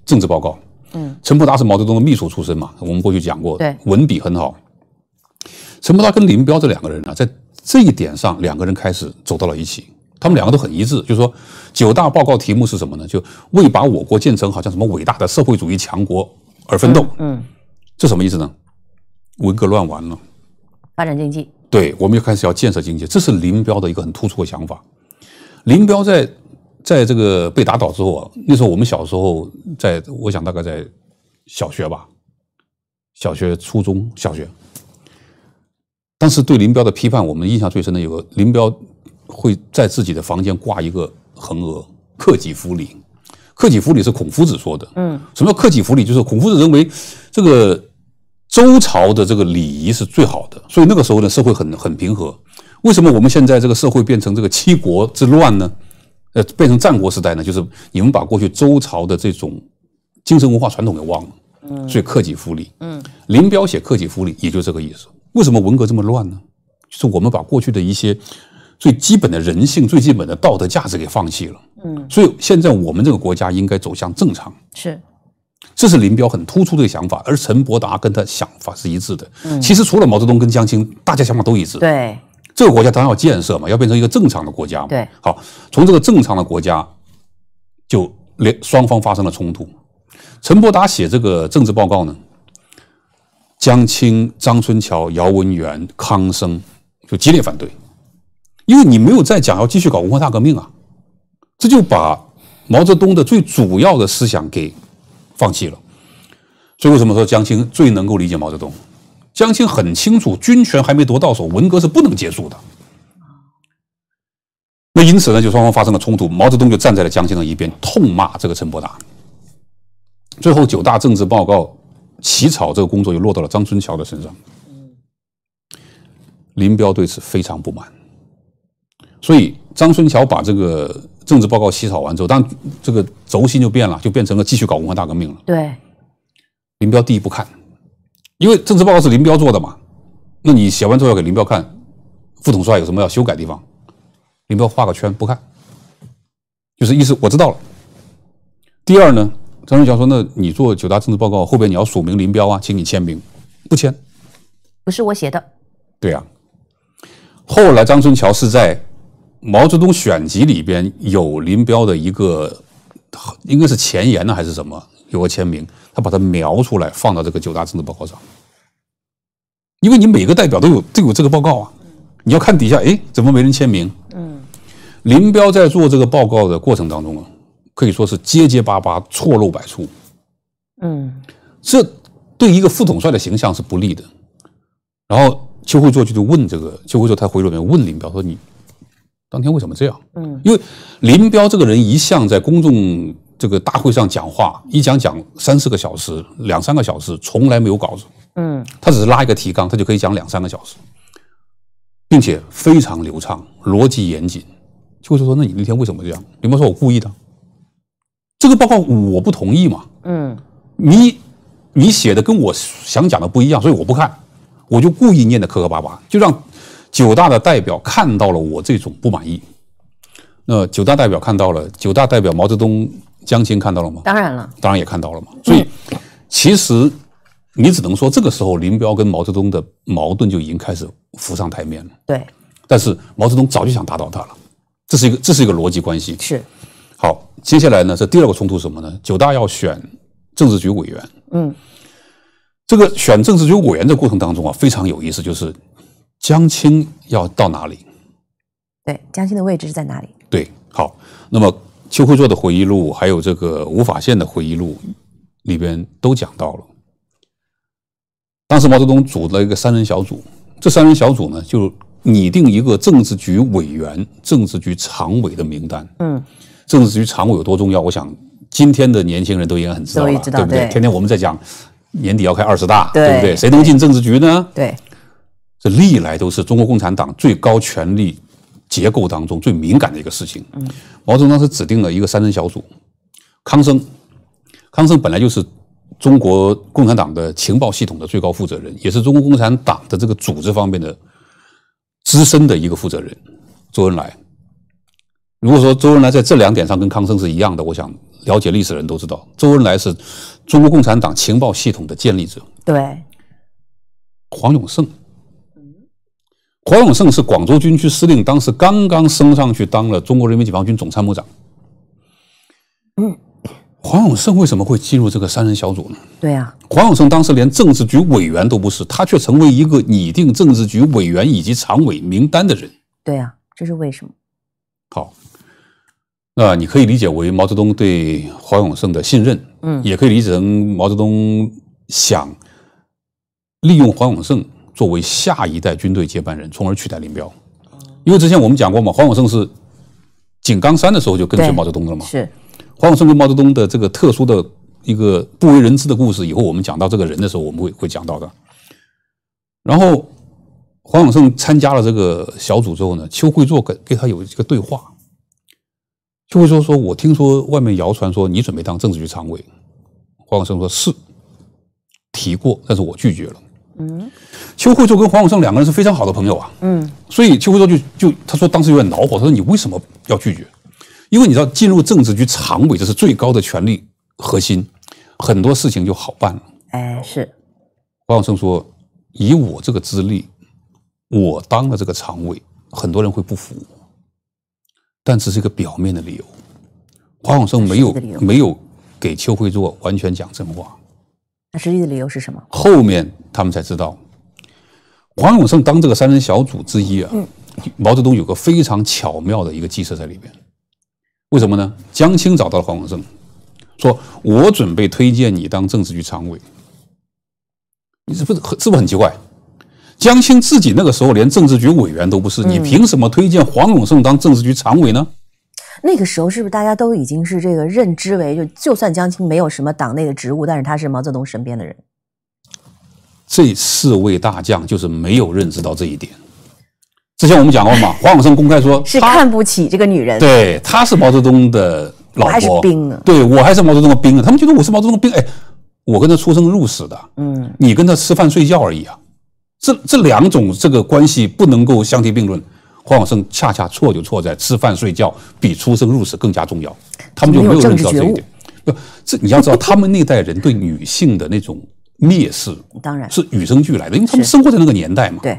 政治报告，嗯，陈伯达是毛泽东的秘书出身嘛，我们过去讲过，对，文笔很好。陈伯达跟林彪这两个人呢，在这一点上，两个人开始走到了一起。他们两个都很一致，就是说，九大报告题目是什么呢？就为把我国建成好像什么伟大的社会主义强国而奋斗。嗯，这什么意思呢？文革乱完了，发展经济。对，我们又开始要建设经济，这是林彪的一个很突出的想法。林彪在在这个被打倒之后啊，那时候我们小时候，在我想大概在小学吧，小学、初中、小学，当时对林彪的批判，我们印象最深的有个林彪。会在自己的房间挂一个横额“克己复礼”，“克己复礼”是孔夫子说的。嗯，什么叫“克己复礼”？就是孔夫子认为这个周朝的这个礼仪是最好的，所以那个时候呢，社会很很平和。为什么我们现在这个社会变成这个七国之乱呢？呃，变成战国时代呢？就是你们把过去周朝的这种精神文化传统给忘了。嗯，所以“克己复礼”。嗯，林彪写“克己复礼”也就这个意思。为什么文革这么乱呢？就是我们把过去的一些。最基本的人性、最基本的道德价值给放弃了。嗯，所以现在我们这个国家应该走向正常。是，这是林彪很突出的想法，而陈伯达跟他想法是一致的。嗯，其实除了毛泽东跟江青，大家想法都一致。对，这个国家当然要建设嘛，要变成一个正常的国家嘛。对，好，从这个正常的国家就两双方发生了冲突。陈伯达写这个政治报告呢，江青、张春桥、姚文元、康生就激烈反对。因为你没有再讲要继续搞文化大革命啊，这就把毛泽东的最主要的思想给放弃了。所以为什么说江青最能够理解毛泽东？江青很清楚，军权还没夺到手，文革是不能结束的。那因此呢，就双方发生了冲突，毛泽东就站在了江青的一边，痛骂这个陈伯达。最后，九大政治报告起草这个工作又落到了张春桥的身上。林彪对此非常不满。所以张春桥把这个政治报告起草完之后，但这个轴心就变了，就变成了继续搞文化大革命了。对，林彪第一不看，因为政治报告是林彪做的嘛，那你写完之后要给林彪看，副统帅有什么要修改的地方，林彪画个圈不看，就是意思我知道了。第二呢，张春桥说：“那你做九大政治报告后边你要署名林彪啊，请你签名，不签，不是我写的。”对呀，后来张春桥是在。毛泽东选集里边有林彪的一个，应该是前言呢还是什么？有个签名，他把它描出来放到这个九大政治报告上。因为你每个代表都有都有这个报告啊，你要看底下，哎，怎么没人签名？嗯，林彪在做这个报告的过程当中啊，可以说是结结巴巴、错漏百出。嗯，这对一个副统帅的形象是不利的。然后邱会作就问这个邱会作，他回里面问林彪说你。当天为什么这样？嗯，因为林彪这个人一向在公众这个大会上讲话，一讲讲三四个小时，两三个小时，从来没有稿子。嗯，他只是拉一个提纲，他就可以讲两三个小时，并且非常流畅，逻辑严谨。就是说，那你那天为什么这样？林彪说：“我故意的。这个报告我不同意嘛。嗯，你你写的跟我想讲的不一样，所以我不看，我就故意念的磕磕巴巴，就让。”九大的代表看到了我这种不满意，那九大代表看到了，九大代表毛泽东、江青看到了吗？当然了，当然也看到了嘛。所以，其实你只能说，这个时候林彪跟毛泽东的矛盾就已经开始浮上台面了。对。但是毛泽东早就想打倒他了，这是一个这是一个逻辑关系。是。好，接下来呢，这第二个冲突什么呢？九大要选政治局委员。嗯。这个选政治局委员的过程当中啊，非常有意思，就是。江青要到哪里？对，江青的位置是在哪里？对，好。那么，邱会作的回忆录还有这个吴法宪的回忆录里边都讲到了。当时毛泽东组了一个三人小组，这三人小组呢，就拟定一个政治局委员、政治局常委的名单。嗯，政治局常委有多重要？我想，今天的年轻人都应该很知道吧？对不对？天天我们在讲年底要开二十大，对不对？谁能进政治局呢？对。这历来都是中国共产党最高权力结构当中最敏感的一个事情。毛泽东当时指定了一个三人小组，康生，康生本来就是中国共产党的情报系统的最高负责人，也是中国共产党的这个组织方面的资深的一个负责人。周恩来，如果说周恩来在这两点上跟康生是一样的，我想了解历史的人都知道，周恩来是中国共产党情报系统的建立者。对，黄永胜。黄永胜是广州军区司令，当时刚刚升上去，当了中国人民解放军总参谋长。嗯，黄永胜为什么会进入这个三人小组呢？对啊，黄永胜当时连政治局委员都不是，他却成为一个拟定政治局委员以及常委名单的人。对啊，这是为什么？好，那你可以理解为毛泽东对黄永胜的信任，嗯，也可以理解成毛泽东想利用黄永胜。作为下一代军队接班人，从而取代林彪，因为之前我们讲过嘛，黄永胜是井冈山的时候就跟随毛泽东了嘛。是黄永胜跟毛泽东的这个特殊的一个不为人知的故事，以后我们讲到这个人的时候，我们会会讲到的。然后黄永胜参加了这个小组之后呢，邱会作跟跟他有一个对话，邱会作说我听说外面谣传说你准备当政治局常委。”黄永胜说：“是提过，但是我拒绝了。”嗯。邱慧作跟黄永胜两个人是非常好的朋友啊，嗯，所以邱慧作就就他说当时有点恼火，他说你为什么要拒绝？因为你知道进入政治局常委这是最高的权力核心，很多事情就好办了。哎，是。黄永胜说：“以我这个资历，我当了这个常委，很多人会不服，但只是一个表面的理由。”黄永胜没有没有给邱慧作完全讲真话。那实际的理由是什么？后面他们才知道。黄永胜当这个三人小组之一啊，毛泽东有个非常巧妙的一个计策在里边，为什么呢？江青找到了黄永胜，说：“我准备推荐你当政治局常委。”你是不是不是很奇怪？江青自己那个时候连政治局委员都不是，你凭什么推荐黄永胜当政治局常委呢？那个时候是不是大家都已经是这个认知为，就就算江青没有什么党内的职务，但是他是毛泽东身边的人。这四位大将就是没有认知到这一点。之前我们讲过嘛，黄永胜公开说是看不起这个女人。对，她是毛泽东的老婆，还是兵啊？对我还是毛泽东的兵啊！他们觉得我是毛泽东的兵，哎，我跟他出生入死的。嗯，你跟他吃饭睡觉而已啊。这这两种这个关系不能够相提并论。黄永胜恰恰错就错在吃饭睡觉比出生入死更加重要，他们就没有认识到这一点。不，这你要知道，他们那代人对女性的那种。蔑视当然是与生俱来的，因为他们生活在那个年代嘛。对，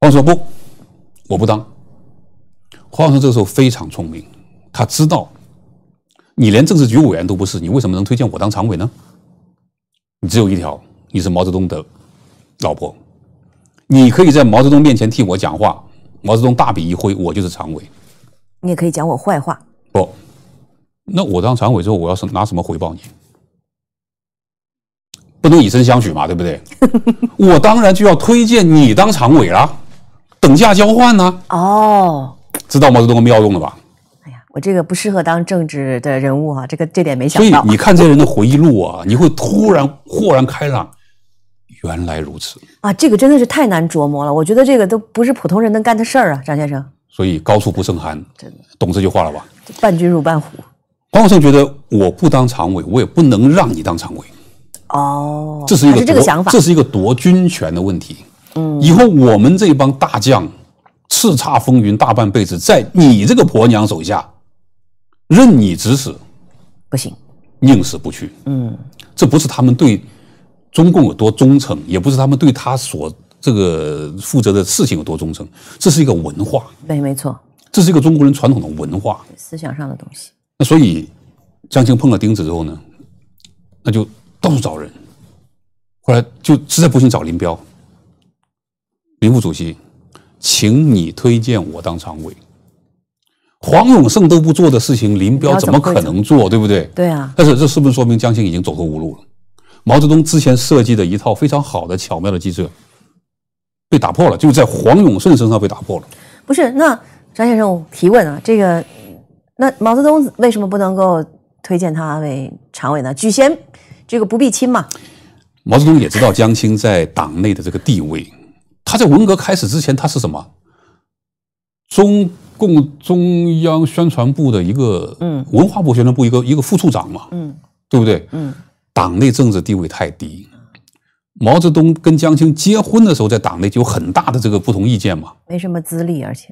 黄说不，我不当。黄师这个时候非常聪明，他知道，你连政治局委员都不是，你为什么能推荐我当常委呢？你只有一条，你是毛泽东的老婆，你可以在毛泽东面前替我讲话。毛泽东大笔一挥，我就是常委。你也可以讲我坏话。不，那我当常委之后，我要是拿什么回报你？不能以身相许嘛，对不对？<laughs> 我当然就要推荐你当常委了，等价交换呢。哦，知道毛泽东的妙用了吧？哎呀，我这个不适合当政治的人物哈，这个这点没想到。所以你看这人的回忆录啊，你会突然豁然开朗，原来如此啊！这个真的是太难琢磨了，我觉得这个都不是普通人能干的事儿啊，张先生。所以高处不胜寒，真的懂这句话了吧？伴君如伴虎。黄永胜觉得我不当常委，我也不能让你当常委。哦，这是一个想法，这是一个夺军权的问题。嗯，以后我们这帮大将，叱咤风云大半辈子，在你这个婆娘手下，任你指使，不行，宁死不屈。嗯，这不是他们对中共有多忠诚，也不是他们对他所这个负责的事情有多忠诚，这是一个文化。对，没错，这是一个中国人传统的文化思想上的东西。那所以，江青碰了钉子之后呢，那就。到处找人，后来就实在不行找林彪，林副主席，请你推荐我当常委。黄永胜都不做的事情，林彪怎么可能做？对不对？对啊。但是这是不是说明江青已经走投无路了？毛泽东之前设计的一套非常好的巧妙的计策被打破了，就是在黄永胜身上被打破了。不是？那张先生提问啊，这个那毛泽东为什么不能够推荐他为常委呢？举贤。这个不必亲嘛。毛泽东也知道江青在党内的这个地位，他在文革开始之前，他是什么？中共中央宣传部的一个，嗯，文化部宣传部一个一个副处长嘛，嗯，对不对？嗯，党内政治地位太低。毛泽东跟江青结婚的时候，在党内就有很大的这个不同意见嘛。没什么资历，而且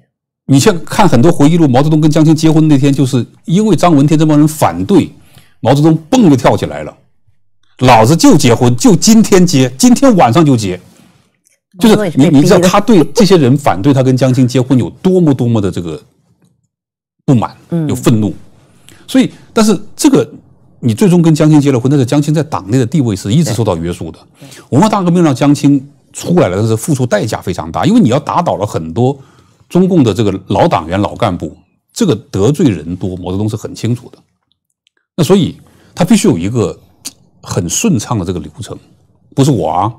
你像看很多回忆录，毛泽东跟江青结婚那天，就是因为张闻天这帮人反对，毛泽东蹦就跳起来了。老子就结婚，就今天结，今天晚上就结，就是你你知道他对 <laughs> 这些人反对他跟江青结婚有多么多么的这个不满，有愤怒，所以但是这个你最终跟江青结了婚，但是江青在党内的地位是一直受到约束的。文化大革命让江青出来了，但是付出代价非常大，因为你要打倒了很多中共的这个老党员、老干部，这个得罪人多，毛泽东是很清楚的。那所以他必须有一个。很顺畅的这个流程，不是我，啊，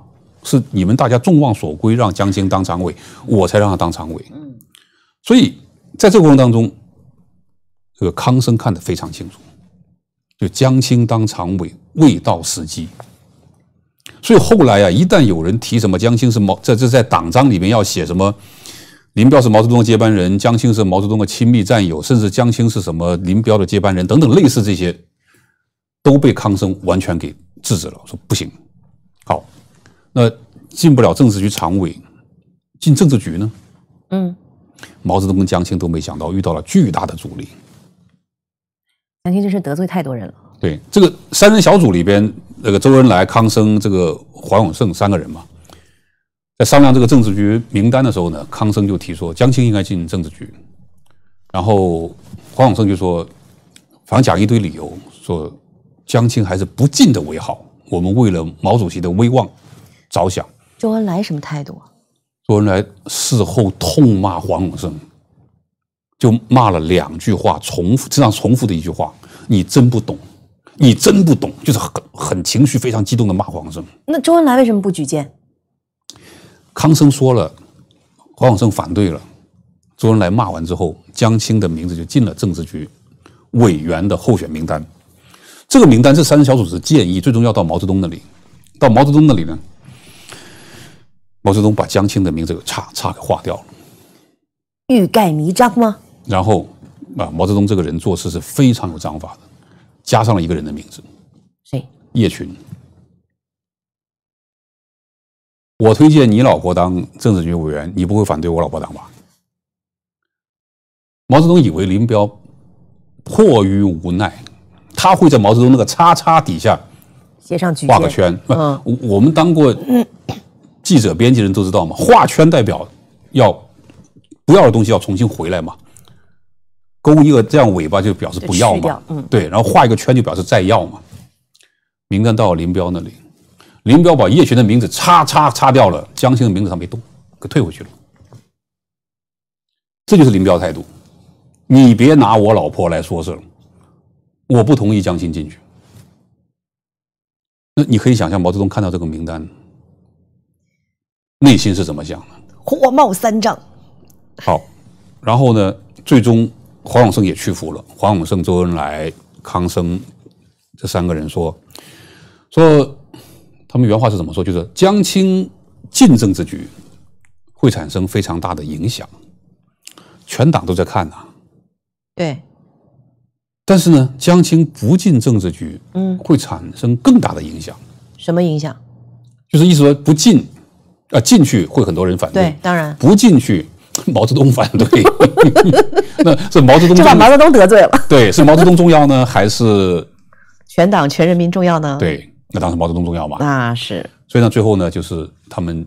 是你们大家众望所归，让江青当常委，我才让他当常委。嗯，所以在这个过程当中，这个康生看得非常清楚，就江青当常委未到时机。所以后来啊，一旦有人提什么江青是毛，在这在党章里面要写什么，林彪是毛泽东的接班人，江青是毛泽东的亲密战友，甚至江青是什么林彪的接班人等等，类似这些。都被康生完全给制止了。说不行，好，那进不了政治局常委，进政治局呢？嗯，毛泽东跟江青都没想到遇到了巨大的阻力。江青这是得罪太多人了。对，这个三人小组里边，那个周恩来、康生这个黄永胜三个人嘛，在商量这个政治局名单的时候呢，康生就提出江青应该进政治局，然后黄永胜就说，反正讲一堆理由说。江青还是不进的为好。我们为了毛主席的威望着想。周恩来什么态度啊？周恩来事后痛骂黄永生，就骂了两句话，重复这样重复的一句话：“你真不懂，你真不懂。”就是很情绪非常激动的骂黄永生。那周恩来为什么不举荐？康生说了，黄永生反对了。周恩来骂完之后，江青的名字就进了政治局委员的候选名单。这个名单，这三人小组是建议，最终要到毛泽东那里。到毛泽东那里呢？毛泽东把江青的名字给叉叉给划掉了，欲盖弥彰吗？然后，啊，毛泽东这个人做事是非常有章法的，加上了一个人的名字，谁？叶群。我推荐你老婆当政治局委员，你不会反对我老婆当吧？毛泽东以为林彪迫于无奈。他会在毛泽东那个叉叉底下写上画个圈。嗯，我们当过记者、编辑人都知道嘛，画圈代表要不要的东西要重新回来嘛，勾一个这样尾巴就表示不要嘛。嗯，对，然后画一个圈就表示再要嘛。名单到林彪那里，林彪把叶群的名字叉叉叉掉了，江青的名字他没动，给退回去了。这就是林彪态度，你别拿我老婆来说事。我不同意江青进去。那你可以想象毛泽东看到这个名单，内心是怎么想的？火冒三丈。好，然后呢？最终黄永胜也屈服了。黄永胜、周恩来、康生这三个人说说他们原话是怎么说？就是江青进政治局会产生非常大的影响，全党都在看呐。对。但是呢，江青不进政治局，嗯，会产生更大的影响。什么影响？就是意思说，不进啊，进去会很多人反对。当然，不进去，毛泽东反对。<laughs> 那是毛泽东就 <laughs> 把毛泽东得罪了？对，是毛泽东重要呢，还是 <laughs> 全党全人民重要呢？对，那当时毛泽东重要嘛？那是。所以呢，最后呢，就是他们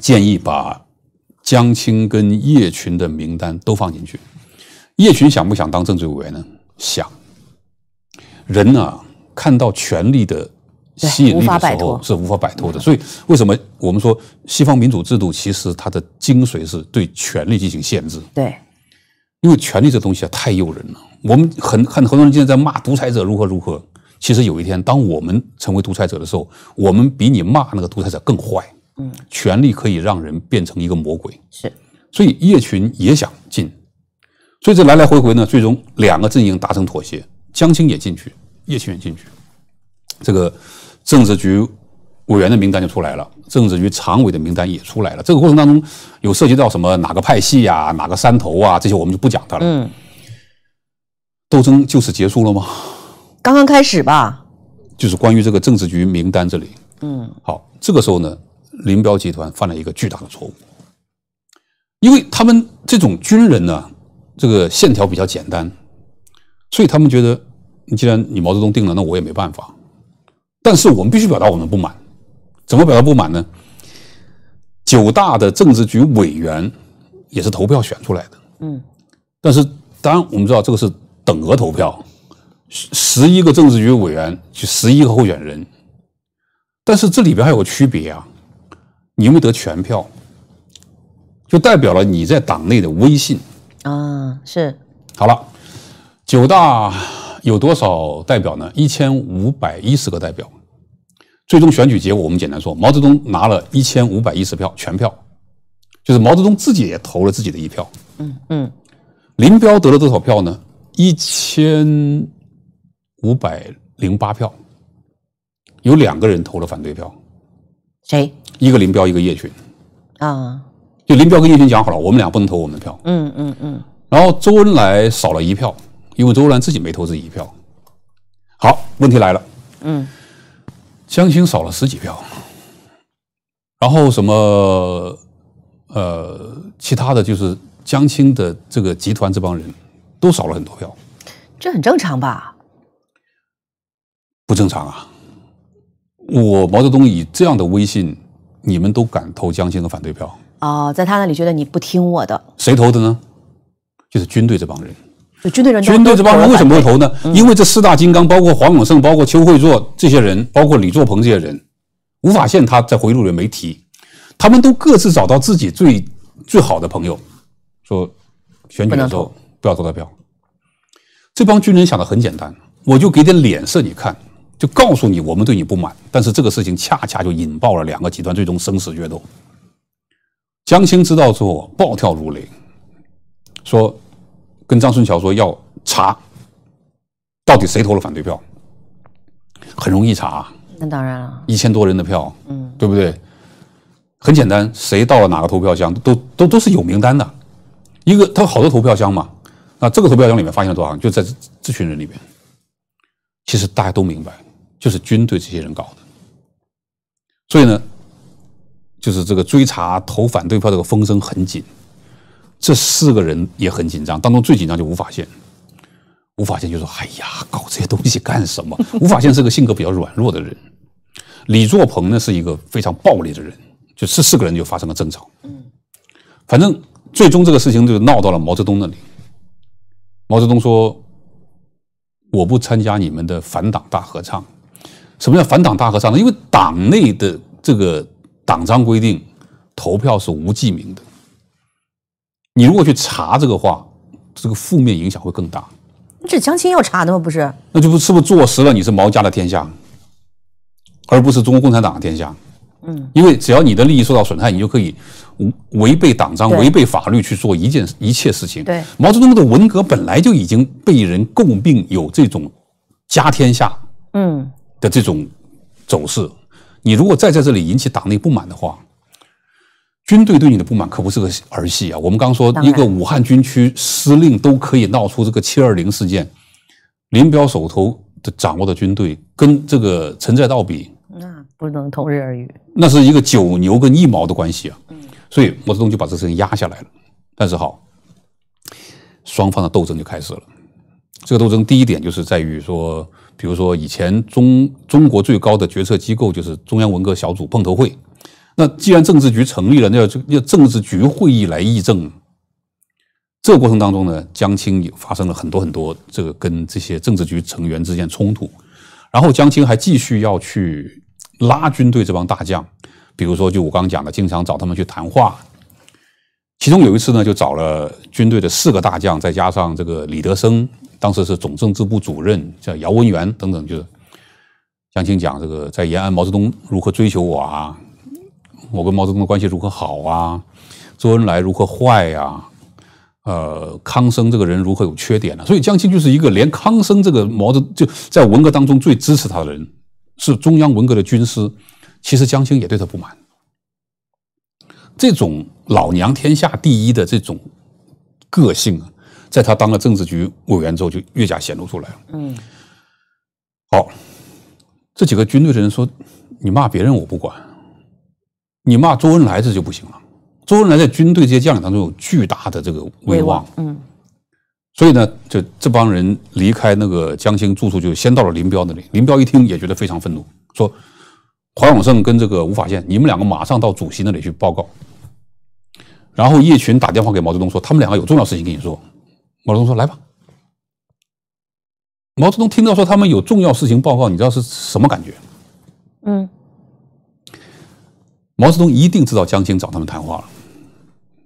建议把江青跟叶群的名单都放进去。叶群想不想当政治委员呢？想人啊，看到权力的吸引力的时候是无法摆脱的。所以，为什么我们说西方民主制度，其实它的精髓是对权力进行限制。对，因为权力这东西啊，太诱人了。我们很很很多人现在在骂独裁者如何如何，其实有一天当我们成为独裁者的时候，我们比你骂那个独裁者更坏。嗯，权力可以让人变成一个魔鬼。是，所以叶群也想进。所以这来来回回呢，最终两个阵营达成妥协，江青也进去，叶青也进去，这个政治局委员的名单就出来了，政治局常委的名单也出来了。这个过程当中有涉及到什么哪个派系呀、哪个山头啊，这些我们就不讲它了。嗯，斗争就此结束了吗？刚刚开始吧。就是关于这个政治局名单这里，嗯，好，这个时候呢，林彪集团犯了一个巨大的错误，因为他们这种军人呢。这个线条比较简单，所以他们觉得，你既然你毛泽东定了，那我也没办法。但是我们必须表达我们的不满，怎么表达不满呢？九大的政治局委员也是投票选出来的，嗯。但是当然我们知道这个是等额投票，十一个政治局委员就十一个候选人，但是这里边还有个区别啊，你没得全票，就代表了你在党内的威信。啊，是。好了，九大有多少代表呢？一千五百一十个代表。最终选举结果，我们简单说，毛泽东拿了一千五百一十票，全票，就是毛泽东自己也投了自己的一票。嗯嗯。林彪得了多少票呢？一千五百零八票。有两个人投了反对票。谁？一个林彪，一个叶群。啊。就林彪跟叶群讲好了，我们俩不能投我们的票。嗯嗯嗯。然后周恩来少了一票，因为周恩来自己没投自己一票。好，问题来了。嗯。江青少了十几票，然后什么呃，其他的就是江青的这个集团这帮人都少了很多票。这很正常吧？不正常啊！我毛泽东以这样的威信，你们都敢投江青的反对票？哦，在他那里觉得你不听我的。谁投的呢？就是军队这帮人。就军队人。军队这帮人为什么会投呢？因为这四大金刚，包括黄永胜，包括邱会作这些人，包括李作鹏这些人，吴法宪他在回路里没提，他们都各自找到自己最最好的朋友，说选举的时候不要投他票。这帮军人想的很简单，我就给点脸色你看，就告诉你我们对你不满。但是这个事情恰恰就引爆了两个集团最终生死决斗。江青知道之后暴跳如雷，说：“跟张春桥说要查，到底谁投了反对票？很容易查。”那当然了，一千多人的票，嗯，对不对？很简单，谁到了哪个投票箱，都都都是有名单的。一个他好多投票箱嘛，那这个投票箱里面发现了多少？就在这群人里面，其实大家都明白，就是军队这些人搞的。所以呢？就是这个追查投反对票这个风声很紧，这四个人也很紧张，当中最紧张就吴法宪。吴法宪就说：“哎呀，搞这些东西干什么？” <laughs> 吴法宪是个性格比较软弱的人，李作鹏呢是一个非常暴力的人，就这四个人就发生了争吵。嗯，反正最终这个事情就闹到了毛泽东那里。毛泽东说：“我不参加你们的反党大合唱。”什么叫反党大合唱呢？因为党内的这个。党章规定，投票是无记名的。你如果去查这个话，这个负面影响会更大。这相亲要查的吗？不是，那就不是不坐实了你是毛家的天下，而不是中国共产党的天下。嗯，因为只要你的利益受到损害，你就可以违违背党章、违背法律去做一件一切事情。对，毛泽东的文革本来就已经被人诟病有这种家天下嗯的这种走势。你如果再在这里引起党内不满的话，军队对你的不满可不是个儿戏啊！我们刚说一个武汉军区司令都可以闹出这个七二零事件，林彪手头的掌握的军队跟这个陈再道比，那不能同日而语。那是一个九牛跟一毛的关系啊！所以毛泽东就把这事情压下来了。但是好，双方的斗争就开始了。这个斗争第一点就是在于说。比如说，以前中中国最高的决策机构就是中央文革小组碰头会。那既然政治局成立了，那要要政治局会议来议政。这个过程当中呢，江青也发生了很多很多这个跟这些政治局成员之间冲突。然后江青还继续要去拉军队这帮大将，比如说就我刚讲的，经常找他们去谈话。其中有一次呢，就找了军队的四个大将，再加上这个李德生。当时是总政治部主任，叫姚文元等等，就是江青讲这个在延安毛泽东如何追求我啊，我跟毛泽东的关系如何好啊，周恩来如何坏呀，呃，康生这个人如何有缺点呢？所以江青就是一个连康生这个毛泽就在文革当中最支持他的人，是中央文革的军师，其实江青也对他不满，这种老娘天下第一的这种个性啊。在他当了政治局委员之后，就越加显露出来了。嗯，好，这几个军队的人说：“你骂别人我不管，你骂周恩来这就不行了。”周恩来在军队这些将领当中有巨大的这个威望。嗯，所以呢，就这帮人离开那个江青住处，就先到了林彪那里。林彪一听也觉得非常愤怒，说：“黄永胜跟这个吴法宪，你们两个马上到主席那里去报告。”然后叶群打电话给毛泽东说：“他们两个有重要事情跟你说。”毛泽东说：“来吧。”毛泽东听到说他们有重要事情报告，你知道是什么感觉？嗯，毛泽东一定知道江青找他们谈话了。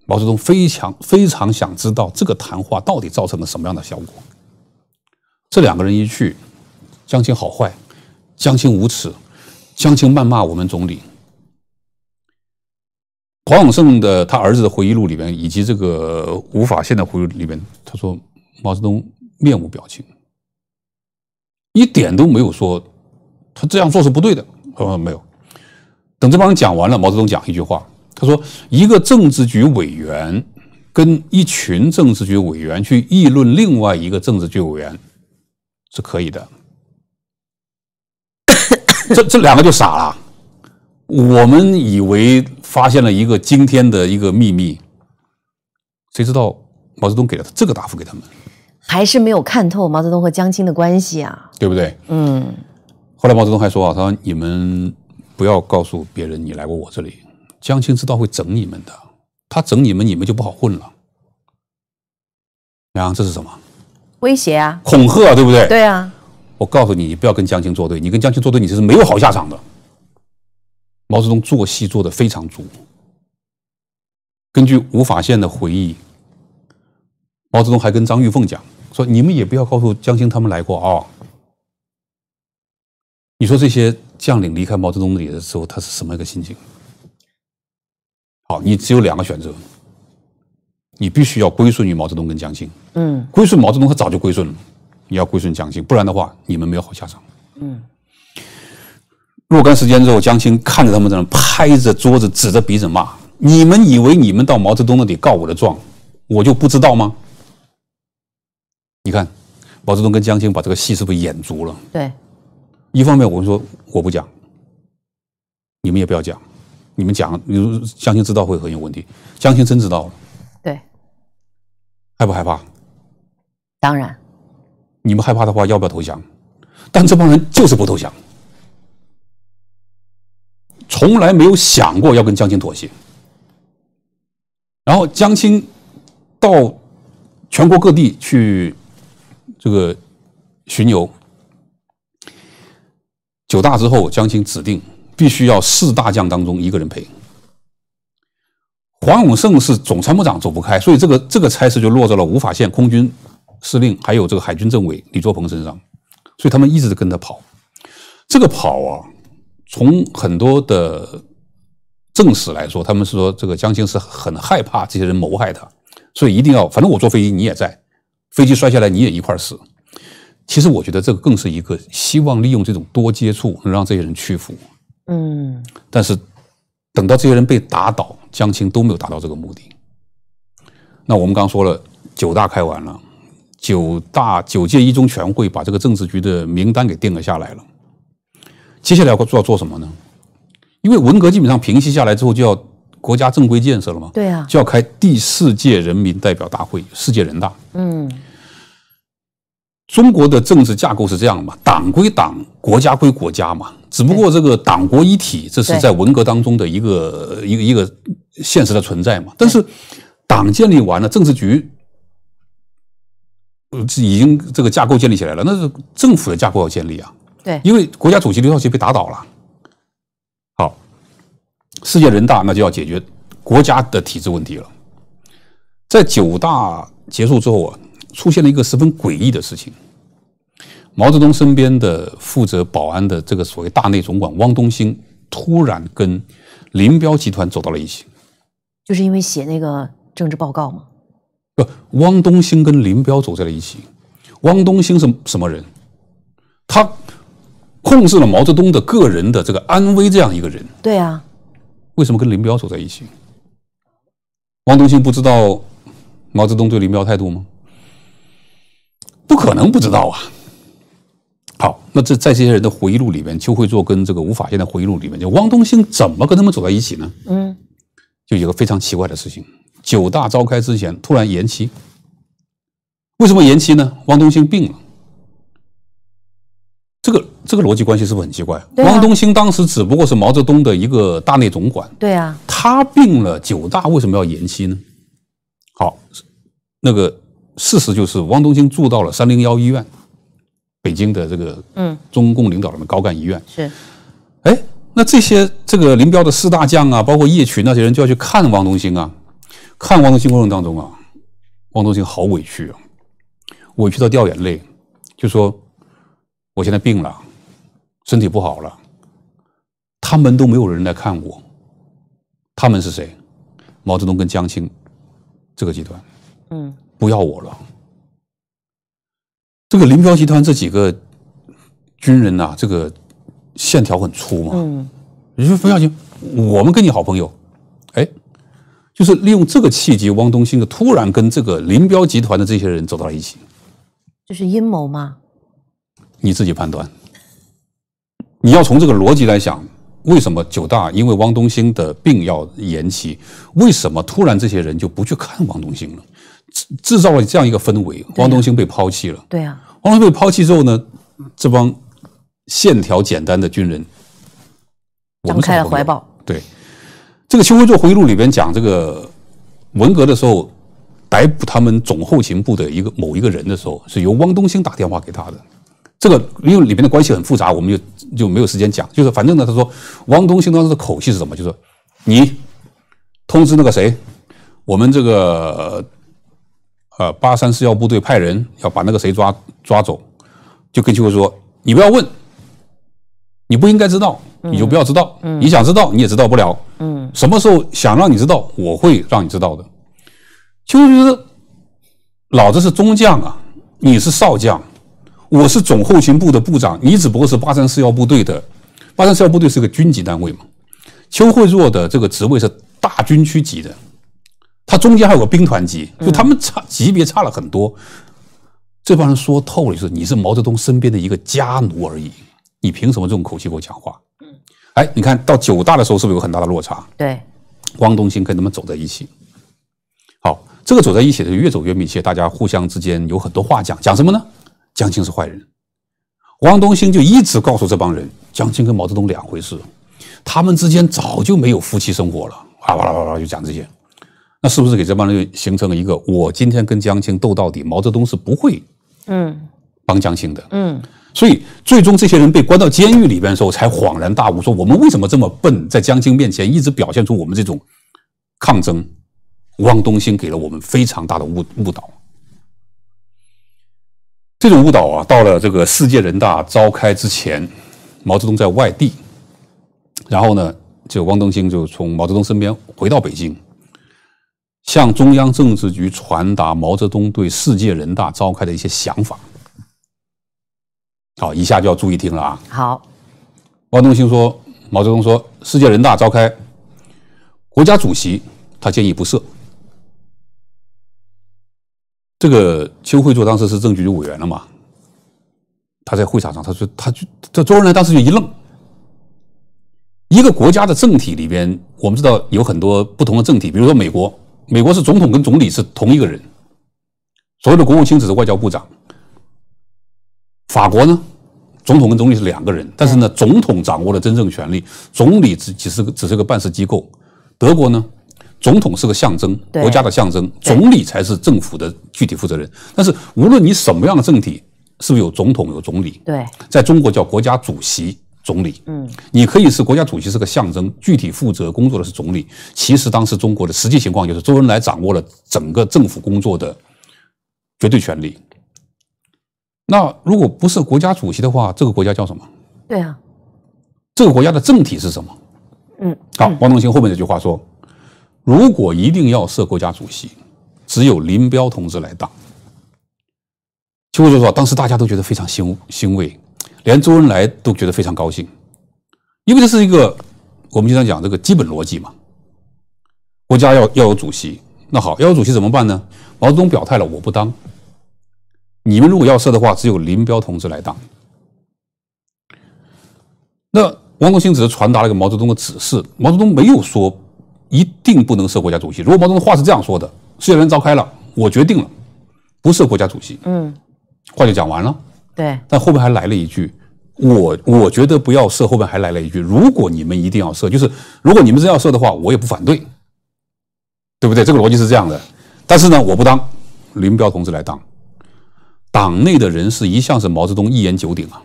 毛泽东非常非常想知道这个谈话到底造成了什么样的效果。这两个人一去，江青好坏，江青无耻，江青谩骂我们总理。黄永胜的他儿子的回忆录里边，以及这个无法现的回忆录里边，他说毛泽东面无表情，一点都没有说他这样做是不对的。啊，没有。等这帮人讲完了，毛泽东讲一句话，他说：“一个政治局委员跟一群政治局委员去议论另外一个政治局委员，是可以的。”这这两个就傻了。我们以为发现了一个惊天的一个秘密，谁知道毛泽东给了这个答复给他们，还是没有看透毛泽东和江青的关系啊？对不对？嗯。后来毛泽东还说啊，他说：“你们不要告诉别人你来过我这里，江青知道会整你们的，他整你们，你们就不好混了。”然后这是什么？威胁啊？恐吓，对不对？对啊。我告诉你，你不要跟江青作对，你跟江青作对，你这是没有好下场的。毛泽东做戏做的非常足。根据吴法宪的回忆，毛泽东还跟张玉凤讲说：“你们也不要告诉江青他们来过啊。”你说这些将领离开毛泽东里的时候，他是什么一个心情？好，你只有两个选择，你必须要归顺于毛泽东跟江青。嗯。归顺毛泽东，他早就归顺了；你要归顺江青，不然的话，你们没有好下场。嗯。若干时间之后，江青看着他们在那拍着桌子，指着鼻子骂：“你们以为你们到毛泽东那里告我的状，我就不知道吗？”你看，毛泽东跟江青把这个戏是不是演足了？对。一方面，我们说我不讲，你们也不要讲，你们讲，比如江青知道会很有问题，江青真知道了，对。害不害怕？当然。你们害怕的话，要不要投降？但这帮人就是不投降。从来没有想过要跟江青妥协。然后江青到全国各地去这个巡游。九大之后，江青指定必须要四大将当中一个人陪。黄永胜是总参谋长走不开，所以这个这个差事就落在了五法县空军司令还有这个海军政委李作鹏身上。所以他们一直跟着跑，这个跑啊。从很多的正史来说，他们是说这个江青是很害怕这些人谋害他，所以一定要，反正我坐飞机，你也在，飞机摔下来你也一块死。其实我觉得这个更是一个希望利用这种多接触，能让这些人屈服。嗯，但是等到这些人被打倒，江青都没有达到这个目的。那我们刚说了，九大开完了，九大九届一中全会把这个政治局的名单给定了下来了。接下来要做要做什么呢？因为文革基本上平息下来之后，就要国家正规建设了嘛。对啊，就要开第四届人民代表大会，世界人大。嗯，中国的政治架构是这样嘛，党归党，国家归国家嘛。只不过这个党国一体，这是在文革当中的一个一个一个现实的存在嘛。但是党建立完了，政治局，呃，已经这个架构建立起来了，那是政府的架构要建立啊。对，因为国家主席刘少奇被打倒了，好，世界人大那就要解决国家的体制问题了。在九大结束之后啊，出现了一个十分诡异的事情：毛泽东身边的负责保安的这个所谓大内总管汪东兴，突然跟林彪集团走到了一起。就是因为写那个政治报告吗？不，汪东兴跟林彪走在了一起。汪东兴是什么人？他。控制了毛泽东的个人的这个安危，这样一个人，对啊，为什么跟林彪走在一起？汪东兴不知道毛泽东对林彪态度吗？不可能不知道啊。好，那这在这些人的回忆录里面，邱会作跟这个吴法宪的回忆录里面，就汪东兴怎么跟他们走在一起呢？嗯，就一个非常奇怪的事情，九大召开之前突然延期，为什么延期呢？汪东兴病了。这个逻辑关系是不是很奇怪？汪东兴当时只不过是毛泽东的一个大内总管。对啊，他病了，九大为什么要延期呢？好，那个事实就是汪东兴住到了三零幺医院，北京的这个嗯，中共领导人的高干医院。是，哎，那这些这个林彪的四大将啊，包括叶群那些人就要去看汪东兴啊，看汪东兴过程当中啊，汪东兴好委屈啊，委屈到掉眼泪，就说我现在病了。身体不好了，他们都没有人来看我。他们是谁？毛泽东跟江青这个集团，嗯，不要我了。这个林彪集团这几个军人呐，这个线条很粗嘛。嗯，你说不要紧，我们跟你好朋友，哎，就是利用这个契机，汪东兴的突然跟这个林彪集团的这些人走到了一起。这是阴谋吗？你自己判断。你要从这个逻辑来想，为什么九大？因为汪东兴的病要延期。为什么突然这些人就不去看汪东兴了？制造了这样一个氛围，汪东兴被抛弃了。对啊，汪东兴被抛弃之后呢，这帮线条简单的军人张开了怀抱。对，这个《邱辉作回忆录》里边讲，这个文革的时候逮捕他们总后勤部的一个某一个人的时候，是由汪东兴打电话给他的。这个因为里面的关系很复杂，我们就就没有时间讲。就是反正呢，他说汪东兴当时的口气是什么？就是你通知那个谁，我们这个呃八三四幺部队派人要把那个谁抓抓走，就跟秋会说，你不要问，你不应该知道，你就不要知道，你想知道你也知道不了。嗯，什么时候想让你知道，我会让你知道的。秋会得老子是中将啊，你是少将。我是总后勤部的部长，你只不过是八三四幺部队的，八三四幺部队是个军级单位嘛。邱会若的这个职位是大军区级的，他中间还有个兵团级，就他们差级别差了很多。这帮人说透了，就是你是毛泽东身边的一个家奴而已，你凭什么这种口气给我讲话？哎，你看到九大的时候，是不是有很大的落差？对，汪东兴跟他们走在一起。好，这个走在一起的越走越密切，大家互相之间有很多话讲，讲什么呢？江青是坏人，汪东兴就一直告诉这帮人，江青跟毛泽东两回事，他们之间早就没有夫妻生活了，哇哇啦哇啦就讲这些，那是不是给这帮人形成了一个，我今天跟江青斗到底，毛泽东是不会，嗯，帮江青的，嗯，所以最终这些人被关到监狱里边的时候，才恍然大悟，说我们为什么这么笨，在江青面前一直表现出我们这种抗争，汪东兴给了我们非常大的误误导。这种误导啊，到了这个世界人大召开之前，毛泽东在外地，然后呢，就汪东兴就从毛泽东身边回到北京，向中央政治局传达毛泽东对世界人大召开的一些想法。好，以下就要注意听了啊。好，汪东兴说：“毛泽东说，世界人大召开，国家主席他建议不设。”这个邱会作当时是政局的委员了嘛？他在会场上，他说，他就这，周恩来当时就一愣。一个国家的政体里边，我们知道有很多不同的政体，比如说美国，美国是总统跟总理是同一个人，所谓的国务卿只是外交部长。法国呢，总统跟总理是两个人，但是呢，总统掌握了真正权力，总理只只是个只是个办事机构。德国呢？总统是个象征，国家的象征，总理才是政府的具体负责人。但是，无论你什么样的政体，是不是有总统有总理？对，在中国叫国家主席、总理。嗯，你可以是国家主席，是个象征，具体负责工作的是总理。其实当时中国的实际情况就是周恩来掌握了整个政府工作的绝对权力。那如果不是国家主席的话，这个国家叫什么？对啊，这个国家的政体是什么？嗯，好，汪东兴后面这句话说。如果一定要设国家主席，只有林彪同志来当。就会说，当时大家都觉得非常兴欣慰，连周恩来都觉得非常高兴，因为这是一个我们经常讲这个基本逻辑嘛。国家要要有主席，那好，要有主席怎么办呢？毛泽东表态了，我不当。你们如果要设的话，只有林彪同志来当。那汪东兴只是传达了一个毛泽东的指示，毛泽东没有说。一定不能设国家主席。如果毛泽东话是这样说的，世界人召开了，我决定了，不设国家主席。嗯，话就讲完了。对。但后面还来了一句，我我觉得不要设。后面还来了一句，如果你们一定要设，就是如果你们真要设的话，我也不反对，对不对？这个逻辑是这样的。但是呢，我不当，林彪同志来当。党内的人士一向是毛泽东一言九鼎啊。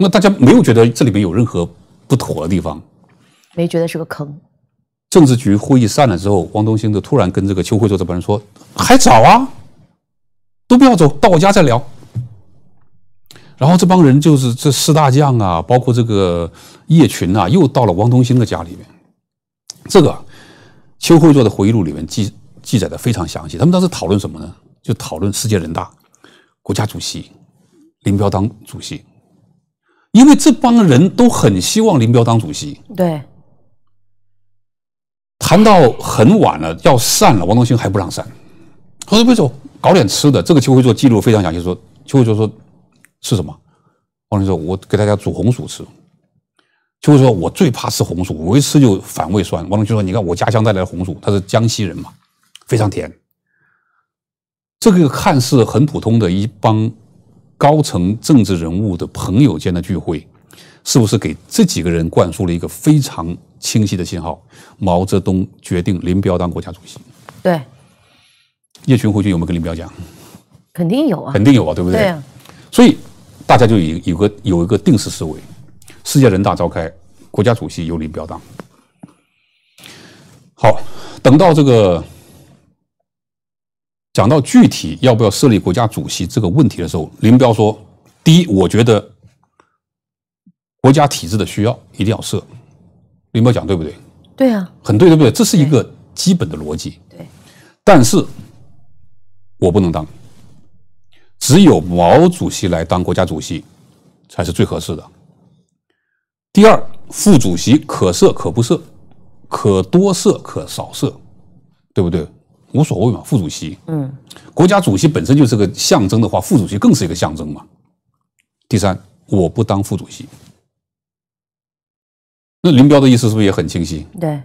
那大家没有觉得这里面有任何不妥的地方？没觉得是个坑。政治局会议散了之后，汪东兴就突然跟这个邱会作这帮人说：“还早啊，都不要走到我家再聊。”然后这帮人就是这四大将啊，包括这个叶群啊，又到了汪东兴的家里面。这个邱会作的回忆录里面记记载的非常详细，他们当时讨论什么呢？就讨论世界人大国家主席林彪当主席，因为这帮人都很希望林彪当主席。对。谈到很晚了，要散了，王东兴还不让散，他说：“别走，搞点吃的。”这个邱会做记录非常详细，说邱会就说吃什么？王东说：“我给大家煮红薯吃。”邱会说我最怕吃红薯，我一吃就反胃酸。王东兴说：“你看我家乡带来的红薯，他是江西人嘛，非常甜。”这个看似很普通的一帮高层政治人物的朋友间的聚会，是不是给这几个人灌输了一个非常？清晰的信号，毛泽东决定林彪当国家主席。对，叶群回去有没有跟林彪讲？肯定有啊，肯定有啊，对不对？对所以大家就有有个有一个定式思维：世界人大召开，国家主席由林彪当。好，等到这个讲到具体要不要设立国家主席这个问题的时候，林彪说：“第一，我觉得国家体制的需要一定要设。”林彪讲对不对？对啊，很对，对不对？这是一个基本的逻辑。对，但是我不能当，只有毛主席来当国家主席才是最合适的。第二，副主席可设可不设，可多设可少设，对不对？无所谓嘛，副主席。嗯，国家主席本身就是个象征的话，副主席更是一个象征嘛。第三，我不当副主席。那林彪的意思是不是也很清晰？对，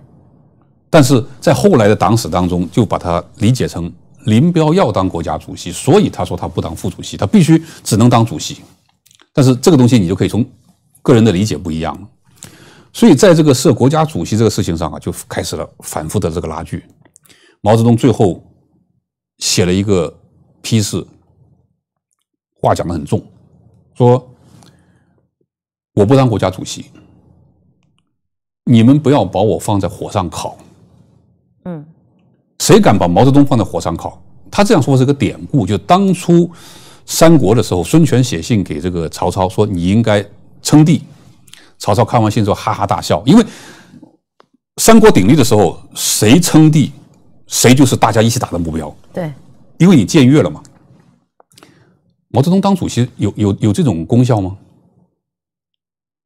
但是在后来的党史当中，就把他理解成林彪要当国家主席，所以他说他不当副主席，他必须只能当主席。但是这个东西你就可以从个人的理解不一样了。所以在这个设国家主席这个事情上啊，就开始了反复的这个拉锯。毛泽东最后写了一个批示，话讲的很重，说我不当国家主席。你们不要把我放在火上烤。嗯，谁敢把毛泽东放在火上烤？他这样说是个典故，就当初三国的时候，孙权写信给这个曹操说：“你应该称帝。”曹操看完信之后哈哈大笑，因为三国鼎立的时候，谁称帝，谁就是大家一起打的目标。对，因为你僭越了嘛。毛泽东当主席有有有这种功效吗？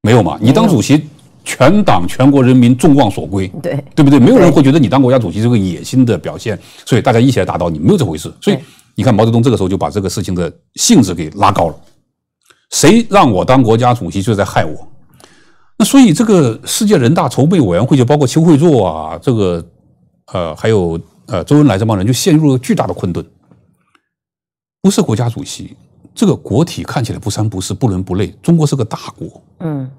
没有嘛，你当主席。全党全国人民众望所归，对对不对？没有人会觉得你当国家主席是个野心的表现，所以大家一起来打倒你，没有这回事。所以你看毛泽东这个时候就把这个事情的性质给拉高了。谁让我当国家主席，就是在害我。那所以这个世界人大筹备委员会就包括邱会作啊，这个呃，还有呃周恩来这帮人就陷入了巨大的困顿。不是国家主席，这个国体看起来不三不四、不伦不类。中国是个大国，嗯。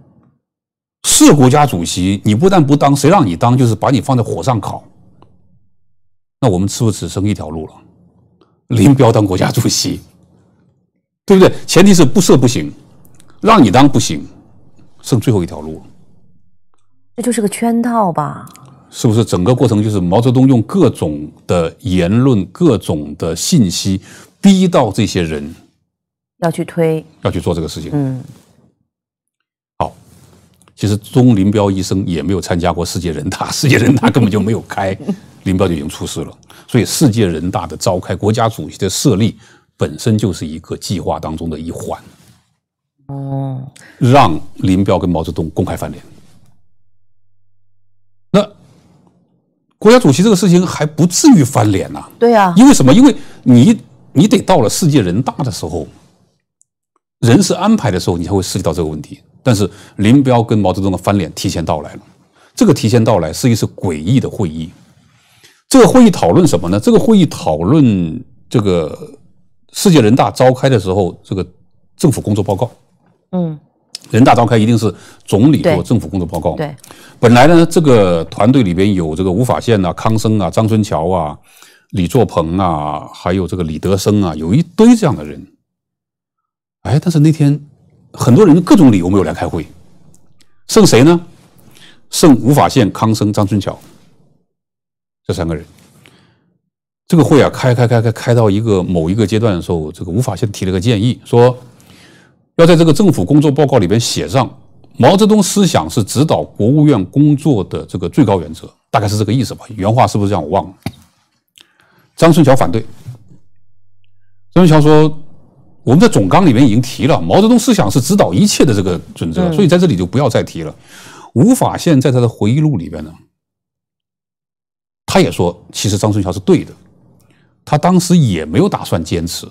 是国家主席，你不但不当，谁让你当就是把你放在火上烤。那我们是不是只剩一条路了？林彪当国家主席，对不对？前提是不设不行，让你当不行，剩最后一条路。这就是个圈套吧？是不是整个过程就是毛泽东用各种的言论、各种的信息，逼到这些人要去推，要去做这个事情？嗯。其实，钟林彪一生也没有参加过世界人大，<laughs> 世界人大 <laughs> 根本就没有开，林彪就已经出事了。所以，世界人大的召开，国家主席的设立，本身就是一个计划当中的一环。哦，让林彪跟毛泽东公开翻脸，那国家主席这个事情还不至于翻脸呐。对呀，因为什么？因为你你得到了世界人大的时候，人事安排的时候，你才会涉及到这个问题。但是林彪跟毛泽东的翻脸提前到来了，这个提前到来是一次诡异的会议。这个会议讨论什么呢？这个会议讨论这个世界人大召开的时候，这个政府工作报告。嗯，人大召开一定是总理做政府工作报告。对，本来呢，这个团队里边有这个吴法宪啊、康生啊、张春桥啊、李作鹏啊，还有这个李德生啊，有一堆这样的人。哎，但是那天。很多人各种理由没有来开会，剩谁呢？剩吴法宪、康生、张春桥这三个人。这个会啊，开开开开开到一个某一个阶段的时候，这个吴法宪提了个建议，说要在这个政府工作报告里边写上毛泽东思想是指导国务院工作的这个最高原则，大概是这个意思吧？原话是不是这样？我忘了。张春桥反对，张春桥说。我们在总纲里面已经提了，毛泽东思想是指导一切的这个准则，所以在这里就不要再提了。吴法宪在他的回忆录里边呢，他也说，其实张春桥是对的，他当时也没有打算坚持。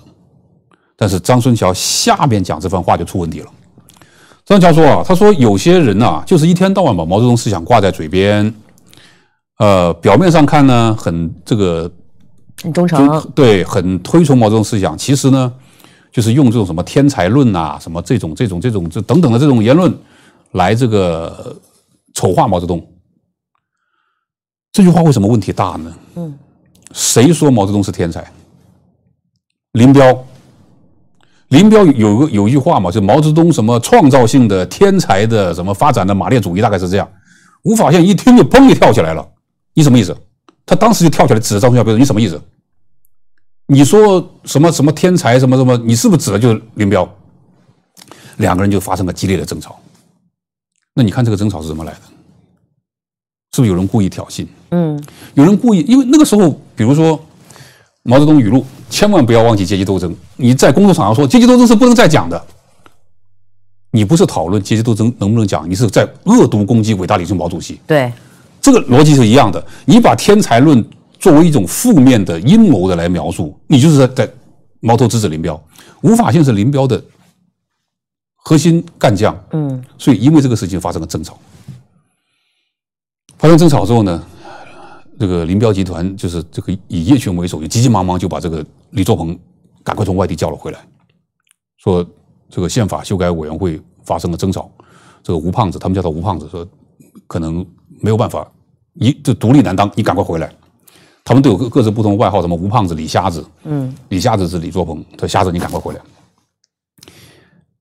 但是张春桥下面讲这番话就出问题了。张桥说啊，他说有些人呐，就是一天到晚把毛泽东思想挂在嘴边，呃，表面上看呢，很这个，很忠诚，对，很推崇毛泽东思想，其实呢。就是用这种什么天才论啊，什么这种、这种、这种这等等的这种言论，来这个丑化毛泽东。这句话为什么问题大呢？嗯，谁说毛泽东是天才？林彪，林彪有个有句话嘛，就毛泽东什么创造性的天才的什么发展的马列主义，大概是这样。吴法宪一听就砰就跳起来了，你什么意思？他当时就跳起来指着张春桥，说你什么意思？你说什么什么天才什么什么？你是不是指的就是林彪？两个人就发生了激烈的争吵。那你看这个争吵是怎么来的？是不是有人故意挑衅？嗯，有人故意，因为那个时候，比如说毛泽东语录，千万不要忘记阶级斗争。你在工作场上说阶级斗争是不能再讲的。你不是讨论阶级斗争能不能讲，你是在恶毒攻击伟大领袖毛主席。对，这个逻辑是一样的。你把天才论。作为一种负面的阴谋的来描述，你就是在在矛头直指林彪，吴法宪是林彪的核心干将，嗯，所以因为这个事情发生了争吵，发生争吵之后呢，这个林彪集团就是这个以叶群为首，就急急忙忙就把这个李作鹏赶快从外地叫了回来，说这个宪法修改委员会发生了争吵，这个吴胖子他们叫他吴胖子，说可能没有办法，你这独立难当，你赶快回来。他们都有各各自不同外号，什么吴胖子、李瞎子。嗯，李瞎子是李作鹏，他说瞎子，你赶快回来。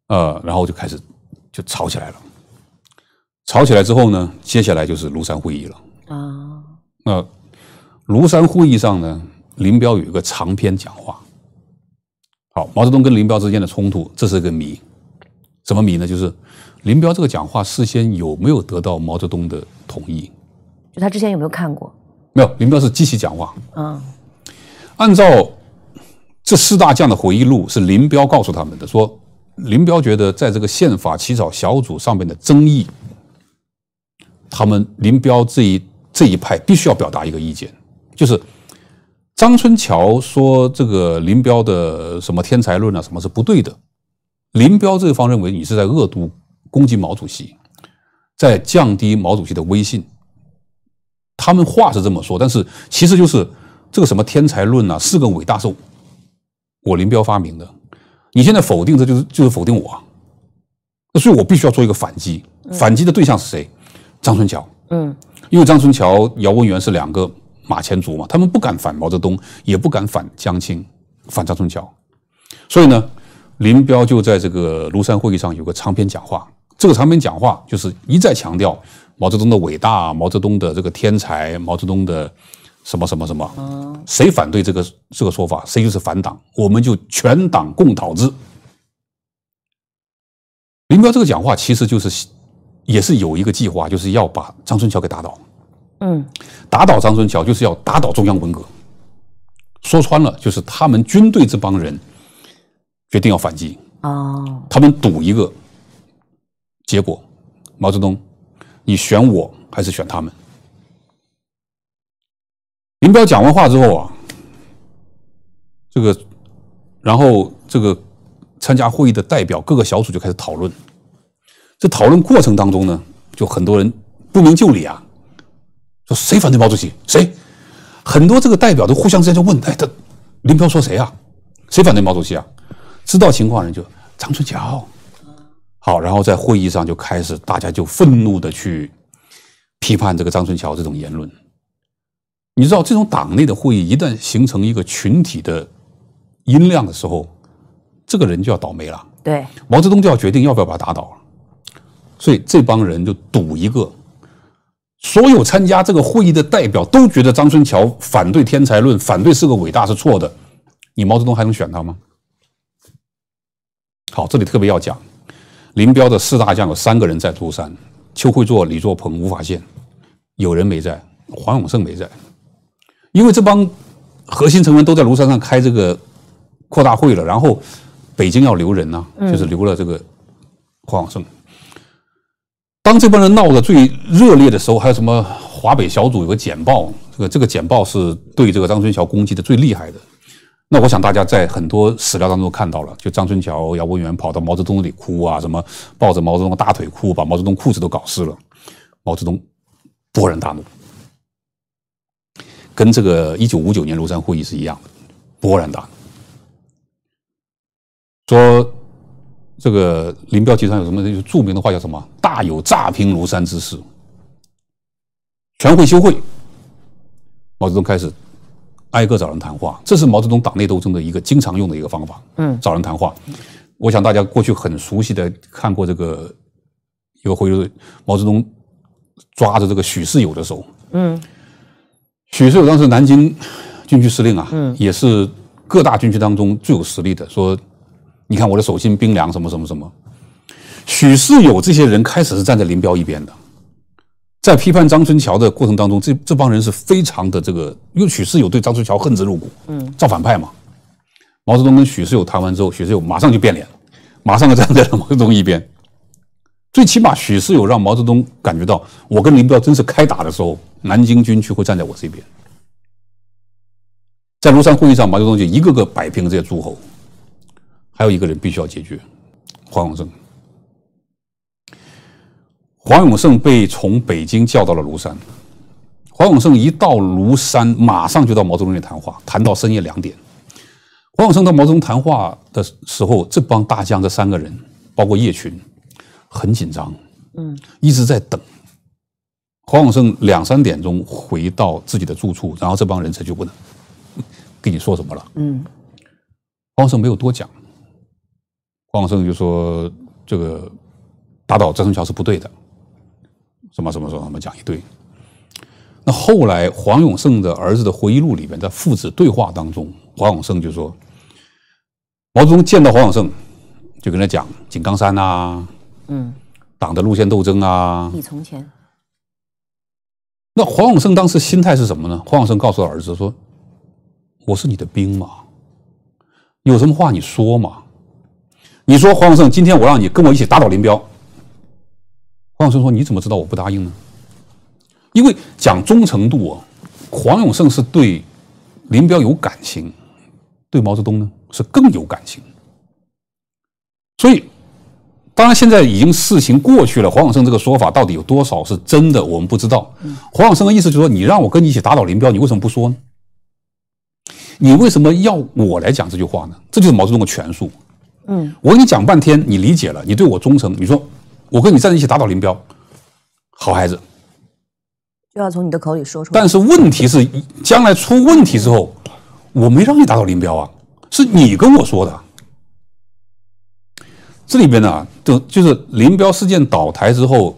呃，然后就开始就吵起来了。吵起来之后呢，接下来就是庐山会议了。啊，那庐山会议上呢，林彪有一个长篇讲话。好，毛泽东跟林彪之间的冲突，这是一个谜。什么谜呢？就是林彪这个讲话事先有没有得到毛泽东的同意？就他之前有没有看过？没有，林彪是机器讲话。嗯，按照这四大将的回忆录，是林彪告诉他们的说，林彪觉得在这个宪法起草小组上面的争议，他们林彪这一这一派必须要表达一个意见，就是张春桥说这个林彪的什么天才论啊，什么是不对的，林彪这一方认为你是在恶毒攻击毛主席，在降低毛主席的威信。他们话是这么说，但是其实就是这个什么天才论啊，是个伟大是我林彪发明的。你现在否定，这就是就是否定我，所以我必须要做一个反击。反击的对象是谁？张春桥。嗯，因为张春桥、姚文元是两个马前卒嘛，他们不敢反毛泽东，也不敢反江青，反张春桥。所以呢，林彪就在这个庐山会议上有个长篇讲话，这个长篇讲话就是一再强调。毛泽东的伟大，毛泽东的这个天才，毛泽东的什么什么什么？谁反对这个这个说法，谁就是反党，我们就全党共讨之。林彪这个讲话其实就是也是有一个计划，就是要把张春桥给打倒。嗯，打倒张春桥，就是要打倒中央文革。说穿了，就是他们军队这帮人决定要反击。哦，他们赌一个结果，毛泽东。你选我还是选他们？林彪讲完话之后啊，这个，然后这个参加会议的代表，各个小组就开始讨论。这讨论过程当中呢，就很多人不明就里啊，说谁反对毛主席？谁？很多这个代表都互相之间就问：哎，他林彪说谁啊？谁反对毛主席啊？知道情况人就张春桥。好，然后在会议上就开始，大家就愤怒的去批判这个张春桥这种言论。你知道，这种党内的会议一旦形成一个群体的音量的时候，这个人就要倒霉了。对，毛泽东就要决定要不要把他打倒。所以这帮人就赌一个，所有参加这个会议的代表都觉得张春桥反对天才论，反对是个伟大是错的，你毛泽东还能选他吗？好，这里特别要讲。林彪的四大将有三个人在庐山，邱会作、李作鹏、吴法宪，有人没在，黄永胜没在，因为这帮核心成员都在庐山上开这个扩大会了。然后北京要留人呢，就是留了这个黄永胜。当这帮人闹得最热烈的时候，还有什么华北小组有个简报，这个这个简报是对这个张春桥攻击的最厉害的。那我想大家在很多史料当中看到了，就张春桥、姚文元跑到毛泽东那里哭啊，什么抱着毛泽东的大腿哭，把毛泽东裤子都搞湿了。毛泽东勃然大怒，跟这个一九五九年庐山会议是一样的，勃然大怒，说这个林彪集团有什么著名的话叫什么“大有炸平庐山之势”，全会休会，毛泽东开始。挨个找人谈话，这是毛泽东党内斗争的一个经常用的一个方法。嗯，找人谈话，我想大家过去很熟悉的看过这个，有回毛泽东抓着这个许世友的手。嗯，许世友当时南京军区司令啊，嗯，也是各大军区当中最有实力的。说，你看我的手心冰凉，什么什么什么。许世友这些人开始是站在林彪一边的。在批判张春桥的过程当中，这这帮人是非常的这个，因为许世友对张春桥恨之入骨，嗯，造反派嘛。毛泽东跟许世友谈完之后，许世友马上就变脸了，马上就站在了毛泽东一边。最起码许世友让毛泽东感觉到，我跟林彪真是开打的时候，南京军区会站在我这边。在庐山会议上，毛泽东就一个个摆平这些诸侯，还有一个人必须要解决，黄永胜。黄永胜被从北京叫到了庐山。黄永胜一到庐山，马上就到毛泽东那谈话，谈到深夜两点。黄永胜到毛泽东谈话的时候，这帮大将这三个人，包括叶群，很紧张，嗯，一直在等。黄永胜两三点钟回到自己的住处，然后这帮人才不问，跟你说什么了？嗯，黄永胜没有多讲。黄永胜就说：“这个打倒张春桥是不对的。”什么什么什么什么讲一堆。那后来黄永胜的儿子的回忆录里边，在父子对话当中，黄永胜就说：“毛泽东见到黄永胜，就跟他讲井冈山啊，嗯，党的路线斗争啊。”你从前那黄永胜当时心态是什么呢？黄永胜告诉儿子说：“我是你的兵嘛，有什么话你说嘛，你说黄永胜，今天我让你跟我一起打倒林彪。”黄永胜说：“你怎么知道我不答应呢？因为讲忠诚度啊，黄永胜是对林彪有感情，对毛泽东呢是更有感情。所以，当然现在已经事情过去了，黄永胜这个说法到底有多少是真的，我们不知道。黄永胜的意思就是说，你让我跟你一起打倒林彪，你为什么不说呢？你为什么要我来讲这句话呢？这就是毛泽东的权术。嗯，我跟你讲半天，你理解了，你对我忠诚，你说。”我跟你站在一起打倒林彪，好孩子，就要从你的口里说出来。但是问题是，将来出问题之后，我没让你打倒林彪啊，是你跟我说的。这里边呢，就就是林彪事件倒台之后，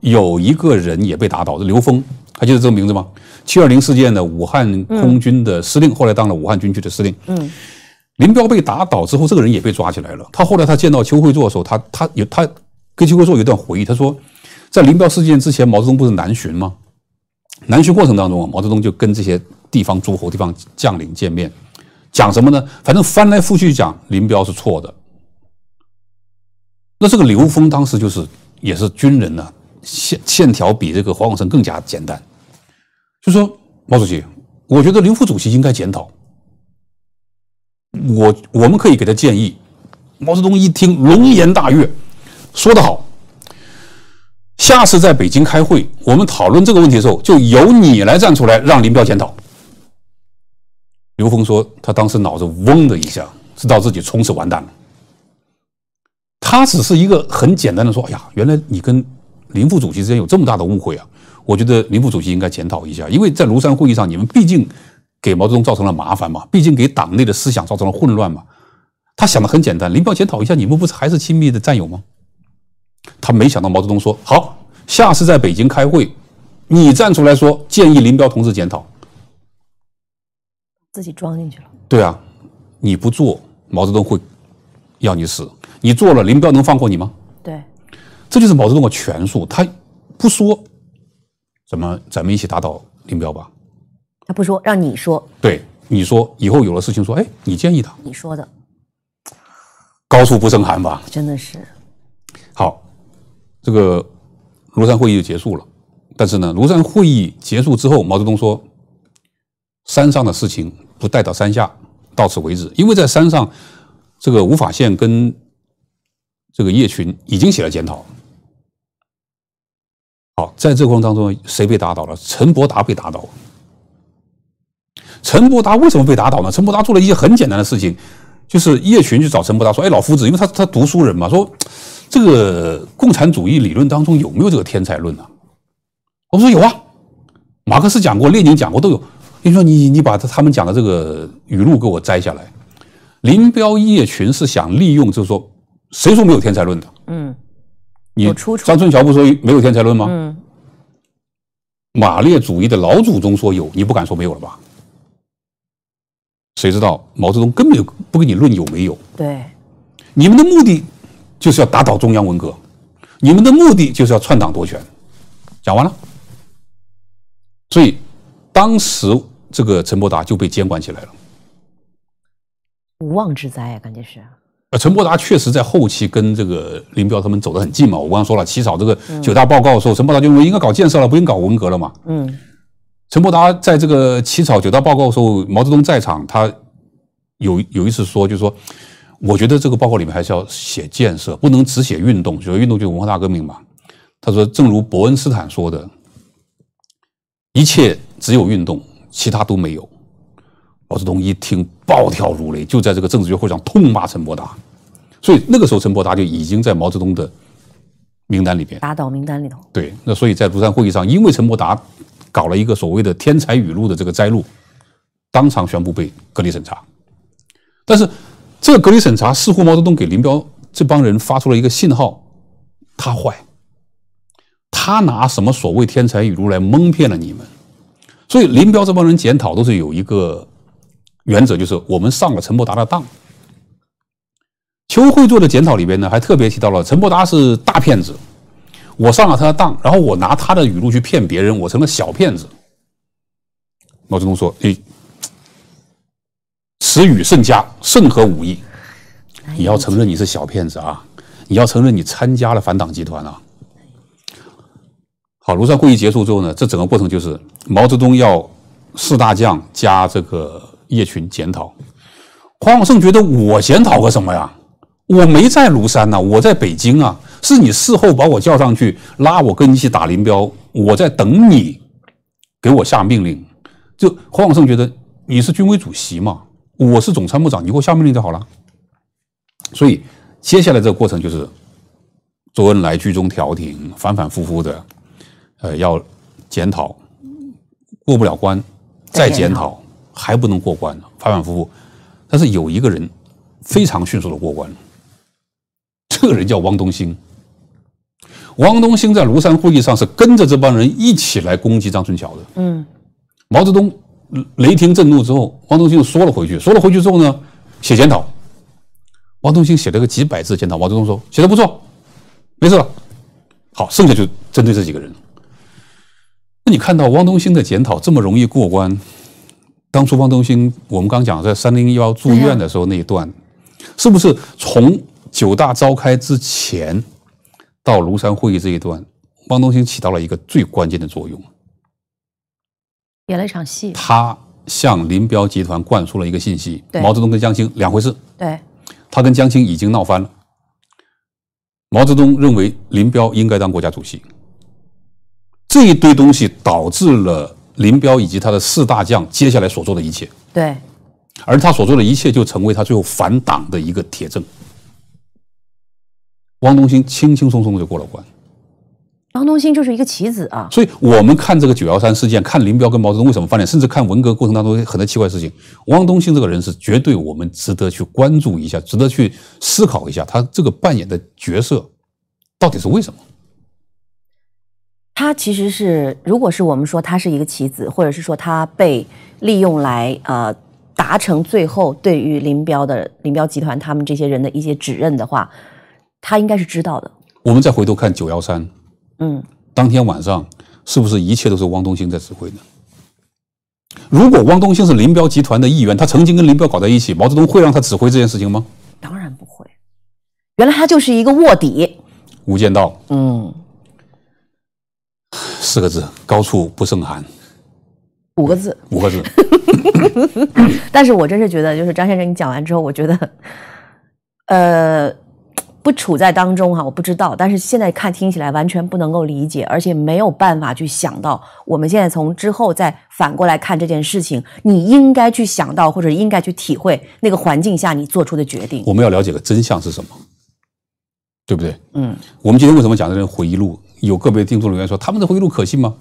有一个人也被打倒，是刘峰，还记得这个名字吗？七二零事件的武汉空军的司令，后来当了武汉军区的司令。嗯，林彪被打倒之后，这个人也被抓起来了。他后来他见到邱会作的时候，他他有他。柯庆辉有一段回忆，他说，在林彪事件之前，毛泽东不是南巡吗？南巡过程当中啊，毛泽东就跟这些地方诸侯、地方将领见面，讲什么呢？反正翻来覆去讲林彪是错的。那这个刘峰当时就是也是军人呢，线线条比这个黄永胜更加简单，就说毛主席，我觉得刘副主席应该检讨，我我们可以给他建议。毛泽东一听，龙颜大悦。说的好，下次在北京开会，我们讨论这个问题的时候，就由你来站出来让林彪检讨。刘峰说，他当时脑子嗡的一下，知道自己从此完蛋了。他只是一个很简单的说：“哎呀，原来你跟林副主席之间有这么大的误会啊！我觉得林副主席应该检讨一下，因为在庐山会议上，你们毕竟给毛泽东造成了麻烦嘛，毕竟给党内的思想造成了混乱嘛。”他想的很简单，林彪检讨一下，你们不是还是亲密的战友吗？他没想到毛泽东说：“好，下次在北京开会，你站出来说，建议林彪同志检讨。”自己装进去了。对啊，你不做，毛泽东会要你死；你做了，林彪能放过你吗？对，这就是毛泽东的权术。他不说怎么，咱们一起打倒林彪吧。他不说，让你说。对，你说以后有了事情，说：“哎，你建议他。”你说的，高处不胜寒吧？真的是，好。这个庐山会议就结束了，但是呢，庐山会议结束之后，毛泽东说：“山上的事情不带到山下，到此为止。”因为在山上，这个吴法宪跟这个叶群已经写了检讨。好，在这过程当中，谁被打倒了？陈伯达被打倒。陈伯达为什么被打倒呢？陈伯达做了一些很简单的事情，就是叶群去找陈伯达说：“哎，老夫子，因为他他读书人嘛，说。”这个共产主义理论当中有没有这个天才论呢？我说有啊，马克思讲过，列宁讲过，都有。你说你你把他们讲的这个语录给我摘下来。林彪叶群是想利用，就是说，谁说没有天才论的？嗯，你张春桥不说没有天才论吗？嗯，马列主义的老祖宗说有，你不敢说没有了吧？谁知道毛泽东根本不跟你论有没有？对，你们的目的。就是要打倒中央文革，你们的目的就是要篡党夺权，讲完了。所以当时这个陈伯达就被监管起来了。无妄之灾啊，感觉是。陈伯达确实在后期跟这个林彪他们走得很近嘛。我刚刚说了，起草这个九大报告的时候，陈伯达就认为应该搞建设了，不用搞文革了嘛。嗯。陈伯达在这个起草九大报告的时候，毛泽东在场，他有有一次说，就是说。我觉得这个报告里面还是要写建设，不能只写运动。就是运动就是文化大革命嘛。他说：“正如伯恩斯坦说的，一切只有运动，其他都没有。”毛泽东一听，暴跳如雷，就在这个政治局会上痛骂陈伯达。所以那个时候，陈伯达就已经在毛泽东的名单里边，打倒名单里头。对，那所以在庐山会议上，因为陈伯达搞了一个所谓的天才语录的这个摘录，当场宣布被隔离审查。但是。这隔离审查似乎毛泽东给林彪这帮人发出了一个信号：他坏，他拿什么所谓天才语录来蒙骗了你们？所以林彪这帮人检讨都是有一个原则，就是我们上了陈伯达的当。邱会作的检讨里边呢，还特别提到了陈伯达是大骗子，我上了他的当，然后我拿他的语录去骗别人，我成了小骗子。毛泽东说：“诶。”词语甚佳，甚合武意。你要承认你是小骗子啊！你要承认你参加了反党集团啊！好，庐山会议结束之后呢，这整个过程就是毛泽东要四大将加这个叶群检讨。黄永胜觉得我检讨个什么呀？我没在庐山呐，我在北京啊！是你事后把我叫上去拉我跟你一起打林彪，我在等你给我下命令。就黄永胜觉得你是军委主席嘛？我是总参谋长，你给我下命令就好了。所以接下来这个过程就是周恩来居中调停，反反复复的，呃，要检讨，过不了关，再检讨，还不能过关，反反复复。但是有一个人非常迅速的过关，这个人叫汪东兴。汪东兴在庐山会议上是跟着这帮人一起来攻击张春桥的。嗯，毛泽东。雷霆震怒之后，汪东兴缩了回去。缩了回去之后呢，写检讨。汪东兴写了个几百字检讨。毛泽东说：“写的不错，没事，了。好，剩下就针对这几个人。”那你看到汪东兴的检讨这么容易过关？当初汪东兴，我们刚讲在三零幺住院的时候那一段，是不是从九大召开之前到庐山会议这一段，汪东兴起到了一个最关键的作用？演了一场戏，他向林彪集团灌输了一个信息：毛泽东跟江青两回事。对他跟江青已经闹翻了。毛泽东认为林彪应该当国家主席。这一堆东西导致了林彪以及他的四大将接下来所做的一切。对，而他所做的一切就成为他最后反党的一个铁证。汪东兴轻轻松松的就过了关。汪东兴就是一个棋子啊，所以我们看这个九幺三事件，看林彪跟毛泽东为什么翻脸，甚至看文革过程当中很多奇怪事情，汪东兴这个人是绝对我们值得去关注一下，值得去思考一下，他这个扮演的角色到底是为什么？他其实是，如果是我们说他是一个棋子，或者是说他被利用来呃达成最后对于林彪的林彪集团他们这些人的一些指认的话，他应该是知道的。我们再回头看九幺三。嗯，当天晚上是不是一切都是汪东兴在指挥呢？如果汪东兴是林彪集团的一员，他曾经跟林彪搞在一起，毛泽东会让他指挥这件事情吗？当然不会，原来他就是一个卧底。无间道。嗯，四个字，高处不胜寒。五个字，五个字。但是我真是觉得，就是张先生，你讲完之后，我觉得，呃。不处在当中哈，我不知道。但是现在看听起来完全不能够理解，而且没有办法去想到。我们现在从之后再反过来看这件事情，你应该去想到，或者应该去体会那个环境下你做出的决定。我们要了解的真相是什么，对不对？嗯。我们今天为什么讲这个回忆录？有个别听众留言说他们的回忆录可信吗？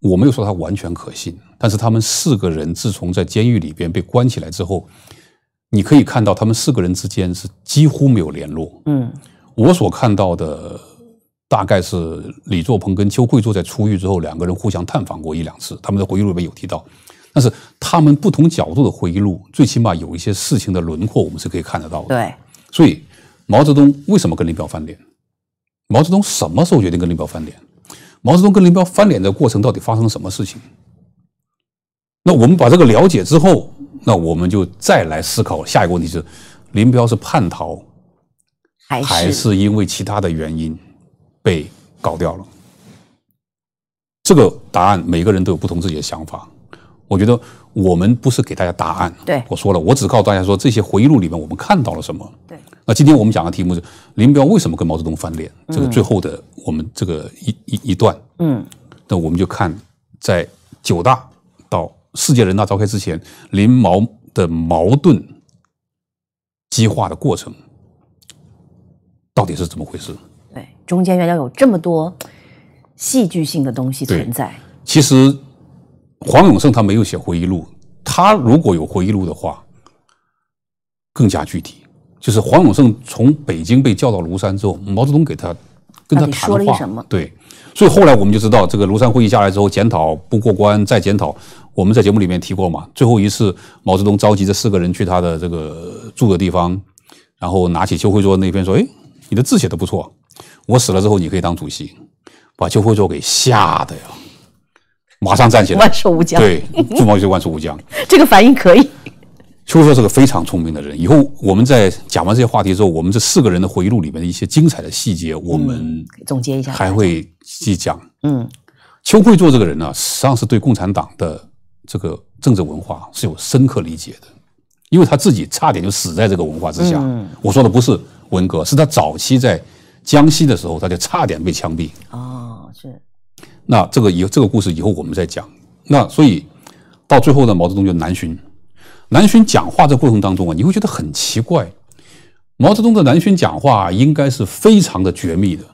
我没有说他完全可信，但是他们四个人自从在监狱里边被关起来之后。你可以看到，他们四个人之间是几乎没有联络。嗯，我所看到的大概是李作鹏跟邱贵作在出狱之后，两个人互相探访过一两次，他们的回忆录里有提到。但是他们不同角度的回忆录，最起码有一些事情的轮廓，我们是可以看得到的。对，所以毛泽东为什么跟林彪翻脸？毛泽东什么时候决定跟林彪翻脸？毛泽东跟林彪翻脸的过程到底发生什么事情？那我们把这个了解之后。那我们就再来思考下一个问题：是林彪是叛逃，还是因为其他的原因被搞掉了？这个答案每个人都有不同自己的想法。我觉得我们不是给大家答案，对我说了，我只告诉大家说这些回忆录里面我们看到了什么。对。那今天我们讲的题目是林彪为什么跟毛泽东翻脸？这个最后的我们这个一一一段。嗯。那我们就看在九大。世界人大召开之前，临矛的矛盾激化的过程，到底是怎么回事？对，中间原来有这么多戏剧性的东西存在。其实黄永胜他没有写回忆录，他如果有回忆录的话，更加具体。就是黄永胜从北京被叫到庐山之后，毛泽东给他跟他谈了话，什么？对。所以后来我们就知道，这个庐山会议下来之后，检讨不过关，再检讨。我们在节目里面提过嘛，最后一次毛泽东召集这四个人去他的这个住的地方，然后拿起邱会作那篇说：“哎，你的字写的不错，我死了之后你可以当主席。”把邱会作给吓的呀，马上站起来，万寿无疆。对，朱毛就万寿无疆。<laughs> 这个反应可以。邱收是个非常聪明的人。以后我们在讲完这些话题之后，我们这四个人的回忆录里面的一些精彩的细节，我们总结一下，还会去讲。嗯，邱会作这个人呢，实际上是对共产党的这个政治文化是有深刻理解的，因为他自己差点就死在这个文化之下。我说的不是文革，是他早期在江西的时候，他就差点被枪毙。哦，是。那这个以后这个故事以后我们再讲。那所以到最后呢，毛泽东就南巡。南巡讲话这过程当中啊，你会觉得很奇怪。毛泽东的南巡讲话应该是非常的绝密的，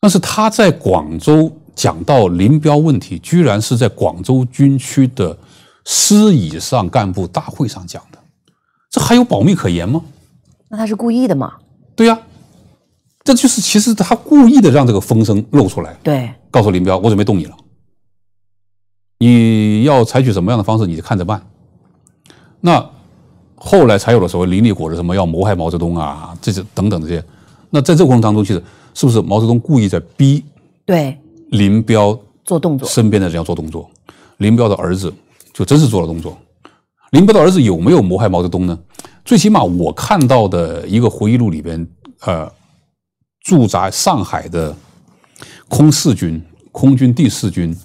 但是他在广州讲到林彪问题，居然是在广州军区的师以上干部大会上讲的，这还有保密可言吗？那他是故意的吗？对呀，这就是其实他故意的，让这个风声露出来，对，告诉林彪，我准备动你了，你要采取什么样的方式，你就看着办。那后来才有了所谓林立国的什么要谋害毛泽东啊，这些等等这些。那在这个过程当中，其实是不是毛泽东故意在逼对林彪做动作，身边的人要做动作？林彪的儿子就真是做了动作。林彪的儿子有没有谋害毛泽东呢？最起码我看到的一个回忆录里边，呃，驻扎上海的空四军空军第四军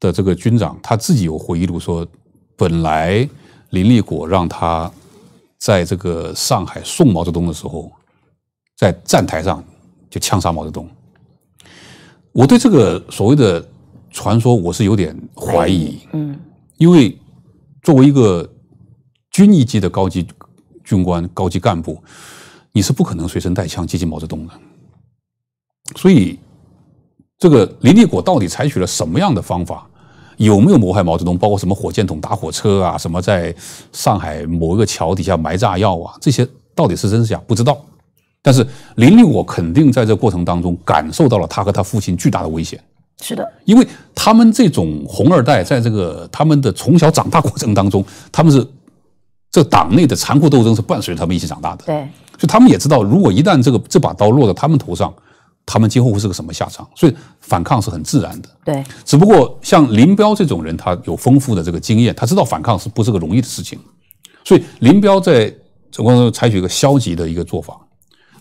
的这个军长，他自己有回忆录说，本来。林立果让他在这个上海送毛泽东的时候，在站台上就枪杀毛泽东。我对这个所谓的传说，我是有点怀疑。嗯，因为作为一个军一级的高级军官、高级干部，你是不可能随身带枪接近毛泽东的。所以，这个林立果到底采取了什么样的方法？有没有谋害毛泽东？包括什么火箭筒打火车啊，什么在上海某一个桥底下埋炸药啊，这些到底是真是假？不知道。但是林立果肯定在这过程当中感受到了他和他父亲巨大的危险。是的，因为他们这种红二代，在这个他们的从小长大过程当中，他们是这党内的残酷斗争是伴随着他们一起长大的。对，所以他们也知道，如果一旦这个这把刀落到他们头上。他们今后会是个什么下场？所以反抗是很自然的。对，只不过像林彪这种人，他有丰富的这个经验，他知道反抗是不是个容易的事情。所以林彪在总共采取一个消极的一个做法。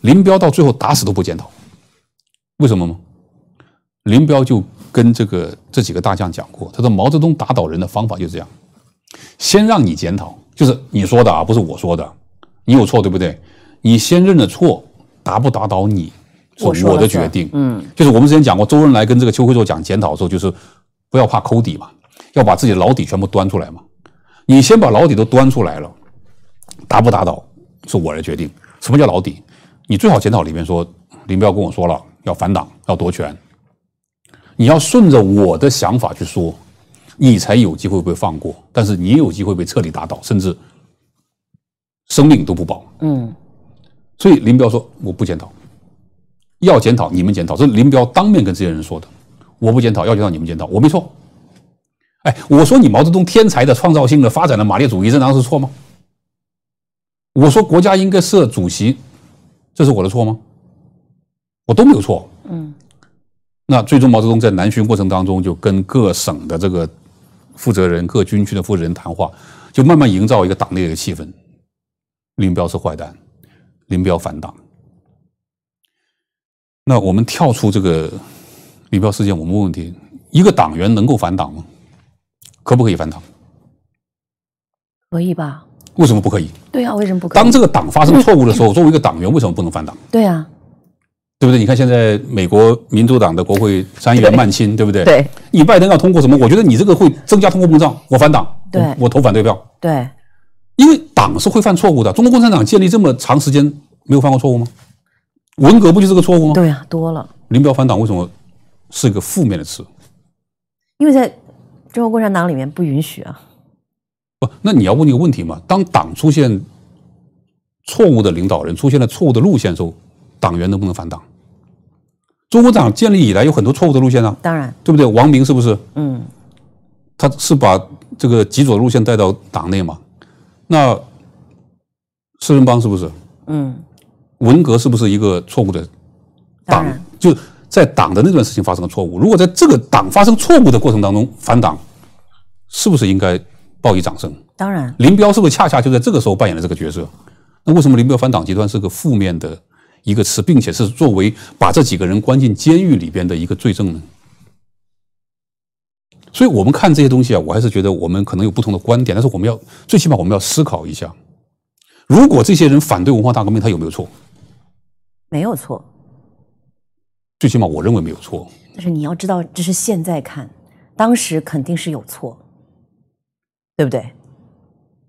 林彪到最后打死都不检讨，为什么吗？林彪就跟这个这几个大将讲过，他说毛泽东打倒人的方法就这样，先让你检讨，就是你说的啊，不是我说的，你有错对不对？你先认了错，打不打倒你？我我的决定，嗯，就是我们之前讲过，周恩来跟这个邱会作讲检讨的时候，就是不要怕抠底嘛，要把自己的老底全部端出来嘛。你先把老底都端出来了，打不打倒是我来决定。什么叫老底？你最好检讨里面说，林彪跟我说了，要反党，要夺权，你要顺着我的想法去说，你才有机会被放过，但是你也有机会被彻底打倒，甚至生命都不保。嗯，所以林彪说，我不检讨。要检讨，你们检讨，这是林彪当面跟这些人说的。我不检讨，要检讨你们检讨，我没错。哎，我说你毛泽东天才的创造性的发展的马列主义，这难道是错吗？我说国家应该设主席，这是我的错吗？我都没有错。嗯。那最终毛泽东在南巡过程当中，就跟各省的这个负责人、各军区的负责人谈话，就慢慢营造一个党内的气氛。林彪是坏蛋，林彪反党。那我们跳出这个李彪事件，我们问问题：一个党员能够反党吗？可不可以反党？可以吧？为什么不可以？对呀，为什么不可以？当这个党发生错误的时候，<laughs> 作为一个党员，为什么不能反党？对啊，对不对？你看现在美国民主党的国会参议员曼钦，对不对？对。你拜登要通过什么？我觉得你这个会增加通货膨胀。我反党，对，我投反对票，对。因为党是会犯错误的。中国共产党建立这么长时间，没有犯过错误吗？文革不就是个错误吗？对呀，多了。林彪反党为什么是个负面的词？因为在中国共产党里面不允许啊。不，那你要问一个问题嘛：当党出现错误的领导人、出现了错误的路线时候，党员能不能反党？中国党建立以来有很多错误的路线啊，当然，对不对？王明是不是？嗯，他是把这个极左路线带到党内嘛？那四人帮是不是？嗯。文革是不是一个错误的党？就在党的那段事情发生了错误。如果在这个党发生错误的过程当中反党，是不是应该报以掌声？当然，林彪是不是恰恰就在这个时候扮演了这个角色？那为什么林彪反党集团是个负面的、一个词，并且是作为把这几个人关进监狱里边的一个罪证呢？所以我们看这些东西啊，我还是觉得我们可能有不同的观点，但是我们要最起码我们要思考一下：如果这些人反对文化大革命，他有没有错？没有错，最起码我认为没有错。但是你要知道，这是现在看，当时肯定是有错，对不对？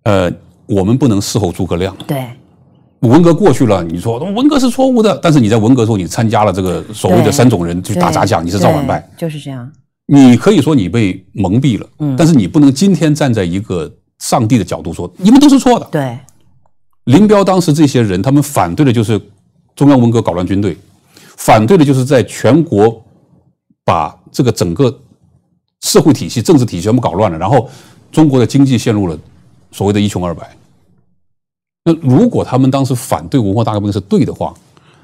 呃，我们不能事后诸葛亮。对，文革过去了，你说文革是错误的，但是你在文革时候你参加了这个所谓的三种人，去打杂匠，你是造反派，就是这样。你可以说你被蒙蔽了，嗯，但是你不能今天站在一个上帝的角度说你们都是错的。对，林彪当时这些人，他们反对的就是。中央文革搞乱军队，反对的就是在全国把这个整个社会体系、政治体系全部搞乱了，然后中国的经济陷入了所谓的一穷二白。那如果他们当时反对文化大革命是对的话，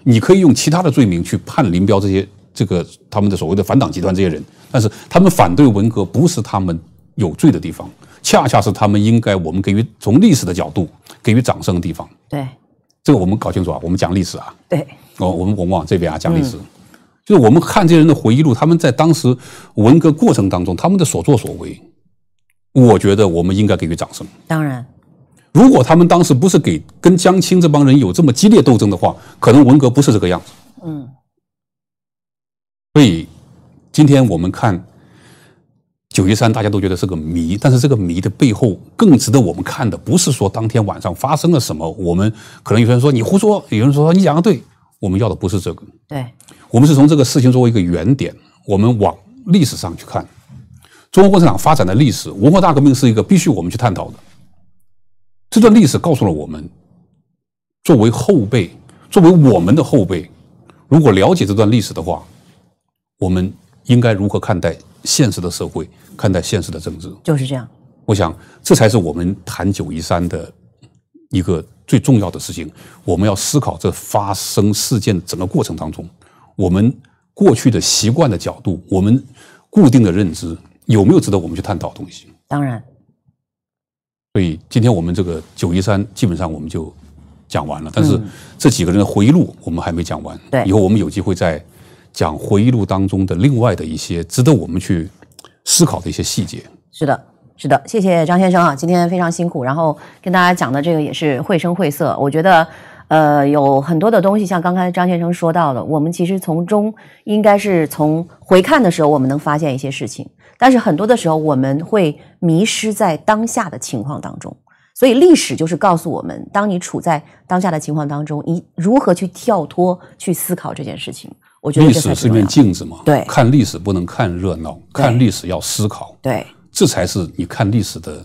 你可以用其他的罪名去判林彪这些这个他们的所谓的反党集团这些人，但是他们反对文革不是他们有罪的地方，恰恰是他们应该我们给予从历史的角度给予掌声的地方。对。这个我们搞清楚啊，我们讲历史啊，对，哦，我们我们往这边啊讲历史，就是我们看这些人的回忆录，他们在当时文革过程当中他们的所作所为，我觉得我们应该给予掌声。当然，如果他们当时不是给跟江青这帮人有这么激烈斗争的话，可能文革不是这个样子。嗯，所以今天我们看。九一三，大家都觉得是个谜，但是这个谜的背后更值得我们看的，不是说当天晚上发生了什么。我们可能有些人说你胡说，有人说你讲的对，我们要的不是这个。对，我们是从这个事情作为一个原点，我们往历史上去看中国共产党发展的历史。文化大革命是一个必须我们去探讨的这段历史，告诉了我们作为后辈，作为我们的后辈，如果了解这段历史的话，我们。应该如何看待现实的社会，看待现实的政治？就是这样。我想，这才是我们谈九一三的一个最重要的事情。我们要思考这发生事件整个过程当中，我们过去的习惯的角度，我们固定的认知，有没有值得我们去探讨的东西？当然。所以，今天我们这个九一三基本上我们就讲完了，但是这几个人的回忆录我们还没讲完。对，以后我们有机会再。讲回忆录当中的另外的一些值得我们去思考的一些细节。是的，是的，谢谢张先生啊，今天非常辛苦，然后跟大家讲的这个也是绘声绘色。我觉得，呃，有很多的东西，像刚才张先生说到的，我们其实从中应该是从回看的时候，我们能发现一些事情。但是很多的时候，我们会迷失在当下的情况当中，所以历史就是告诉我们，当你处在当下的情况当中，你如何去跳脱去思考这件事情。我觉得历史是一面镜子嘛，对，看历史不能看热闹，看历史要思考，对，这才是你看历史的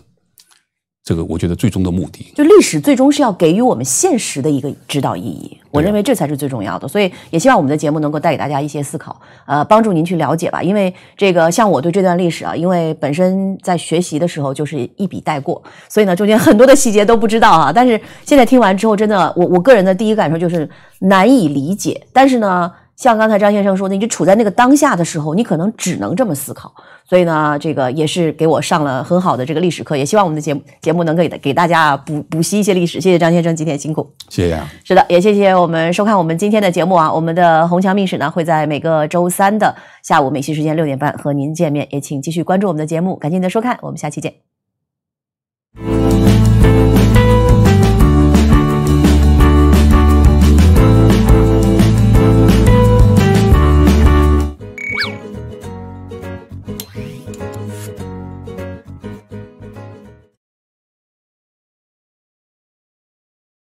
这个，我觉得最终的目的。就历史最终是要给予我们现实的一个指导意义，我认为这才是最重要的。所以也希望我们的节目能够带给大家一些思考，呃，帮助您去了解吧。因为这个，像我对这段历史啊，因为本身在学习的时候就是一笔带过，所以呢，中间很多的细节都不知道啊。但是现在听完之后，真的，我我个人的第一感受就是难以理解，但是呢。像刚才张先生说的，你就处在那个当下的时候，你可能只能这么思考。所以呢，这个也是给我上了很好的这个历史课。也希望我们的节目节目能够给给大家补补习一些历史。谢谢张先生，今天辛苦，谢谢。啊。是的，也谢谢我们收看我们今天的节目啊。我们的《红墙秘史》呢，会在每个周三的下午美西时间六点半和您见面。也请继续关注我们的节目，感谢您的收看，我们下期见。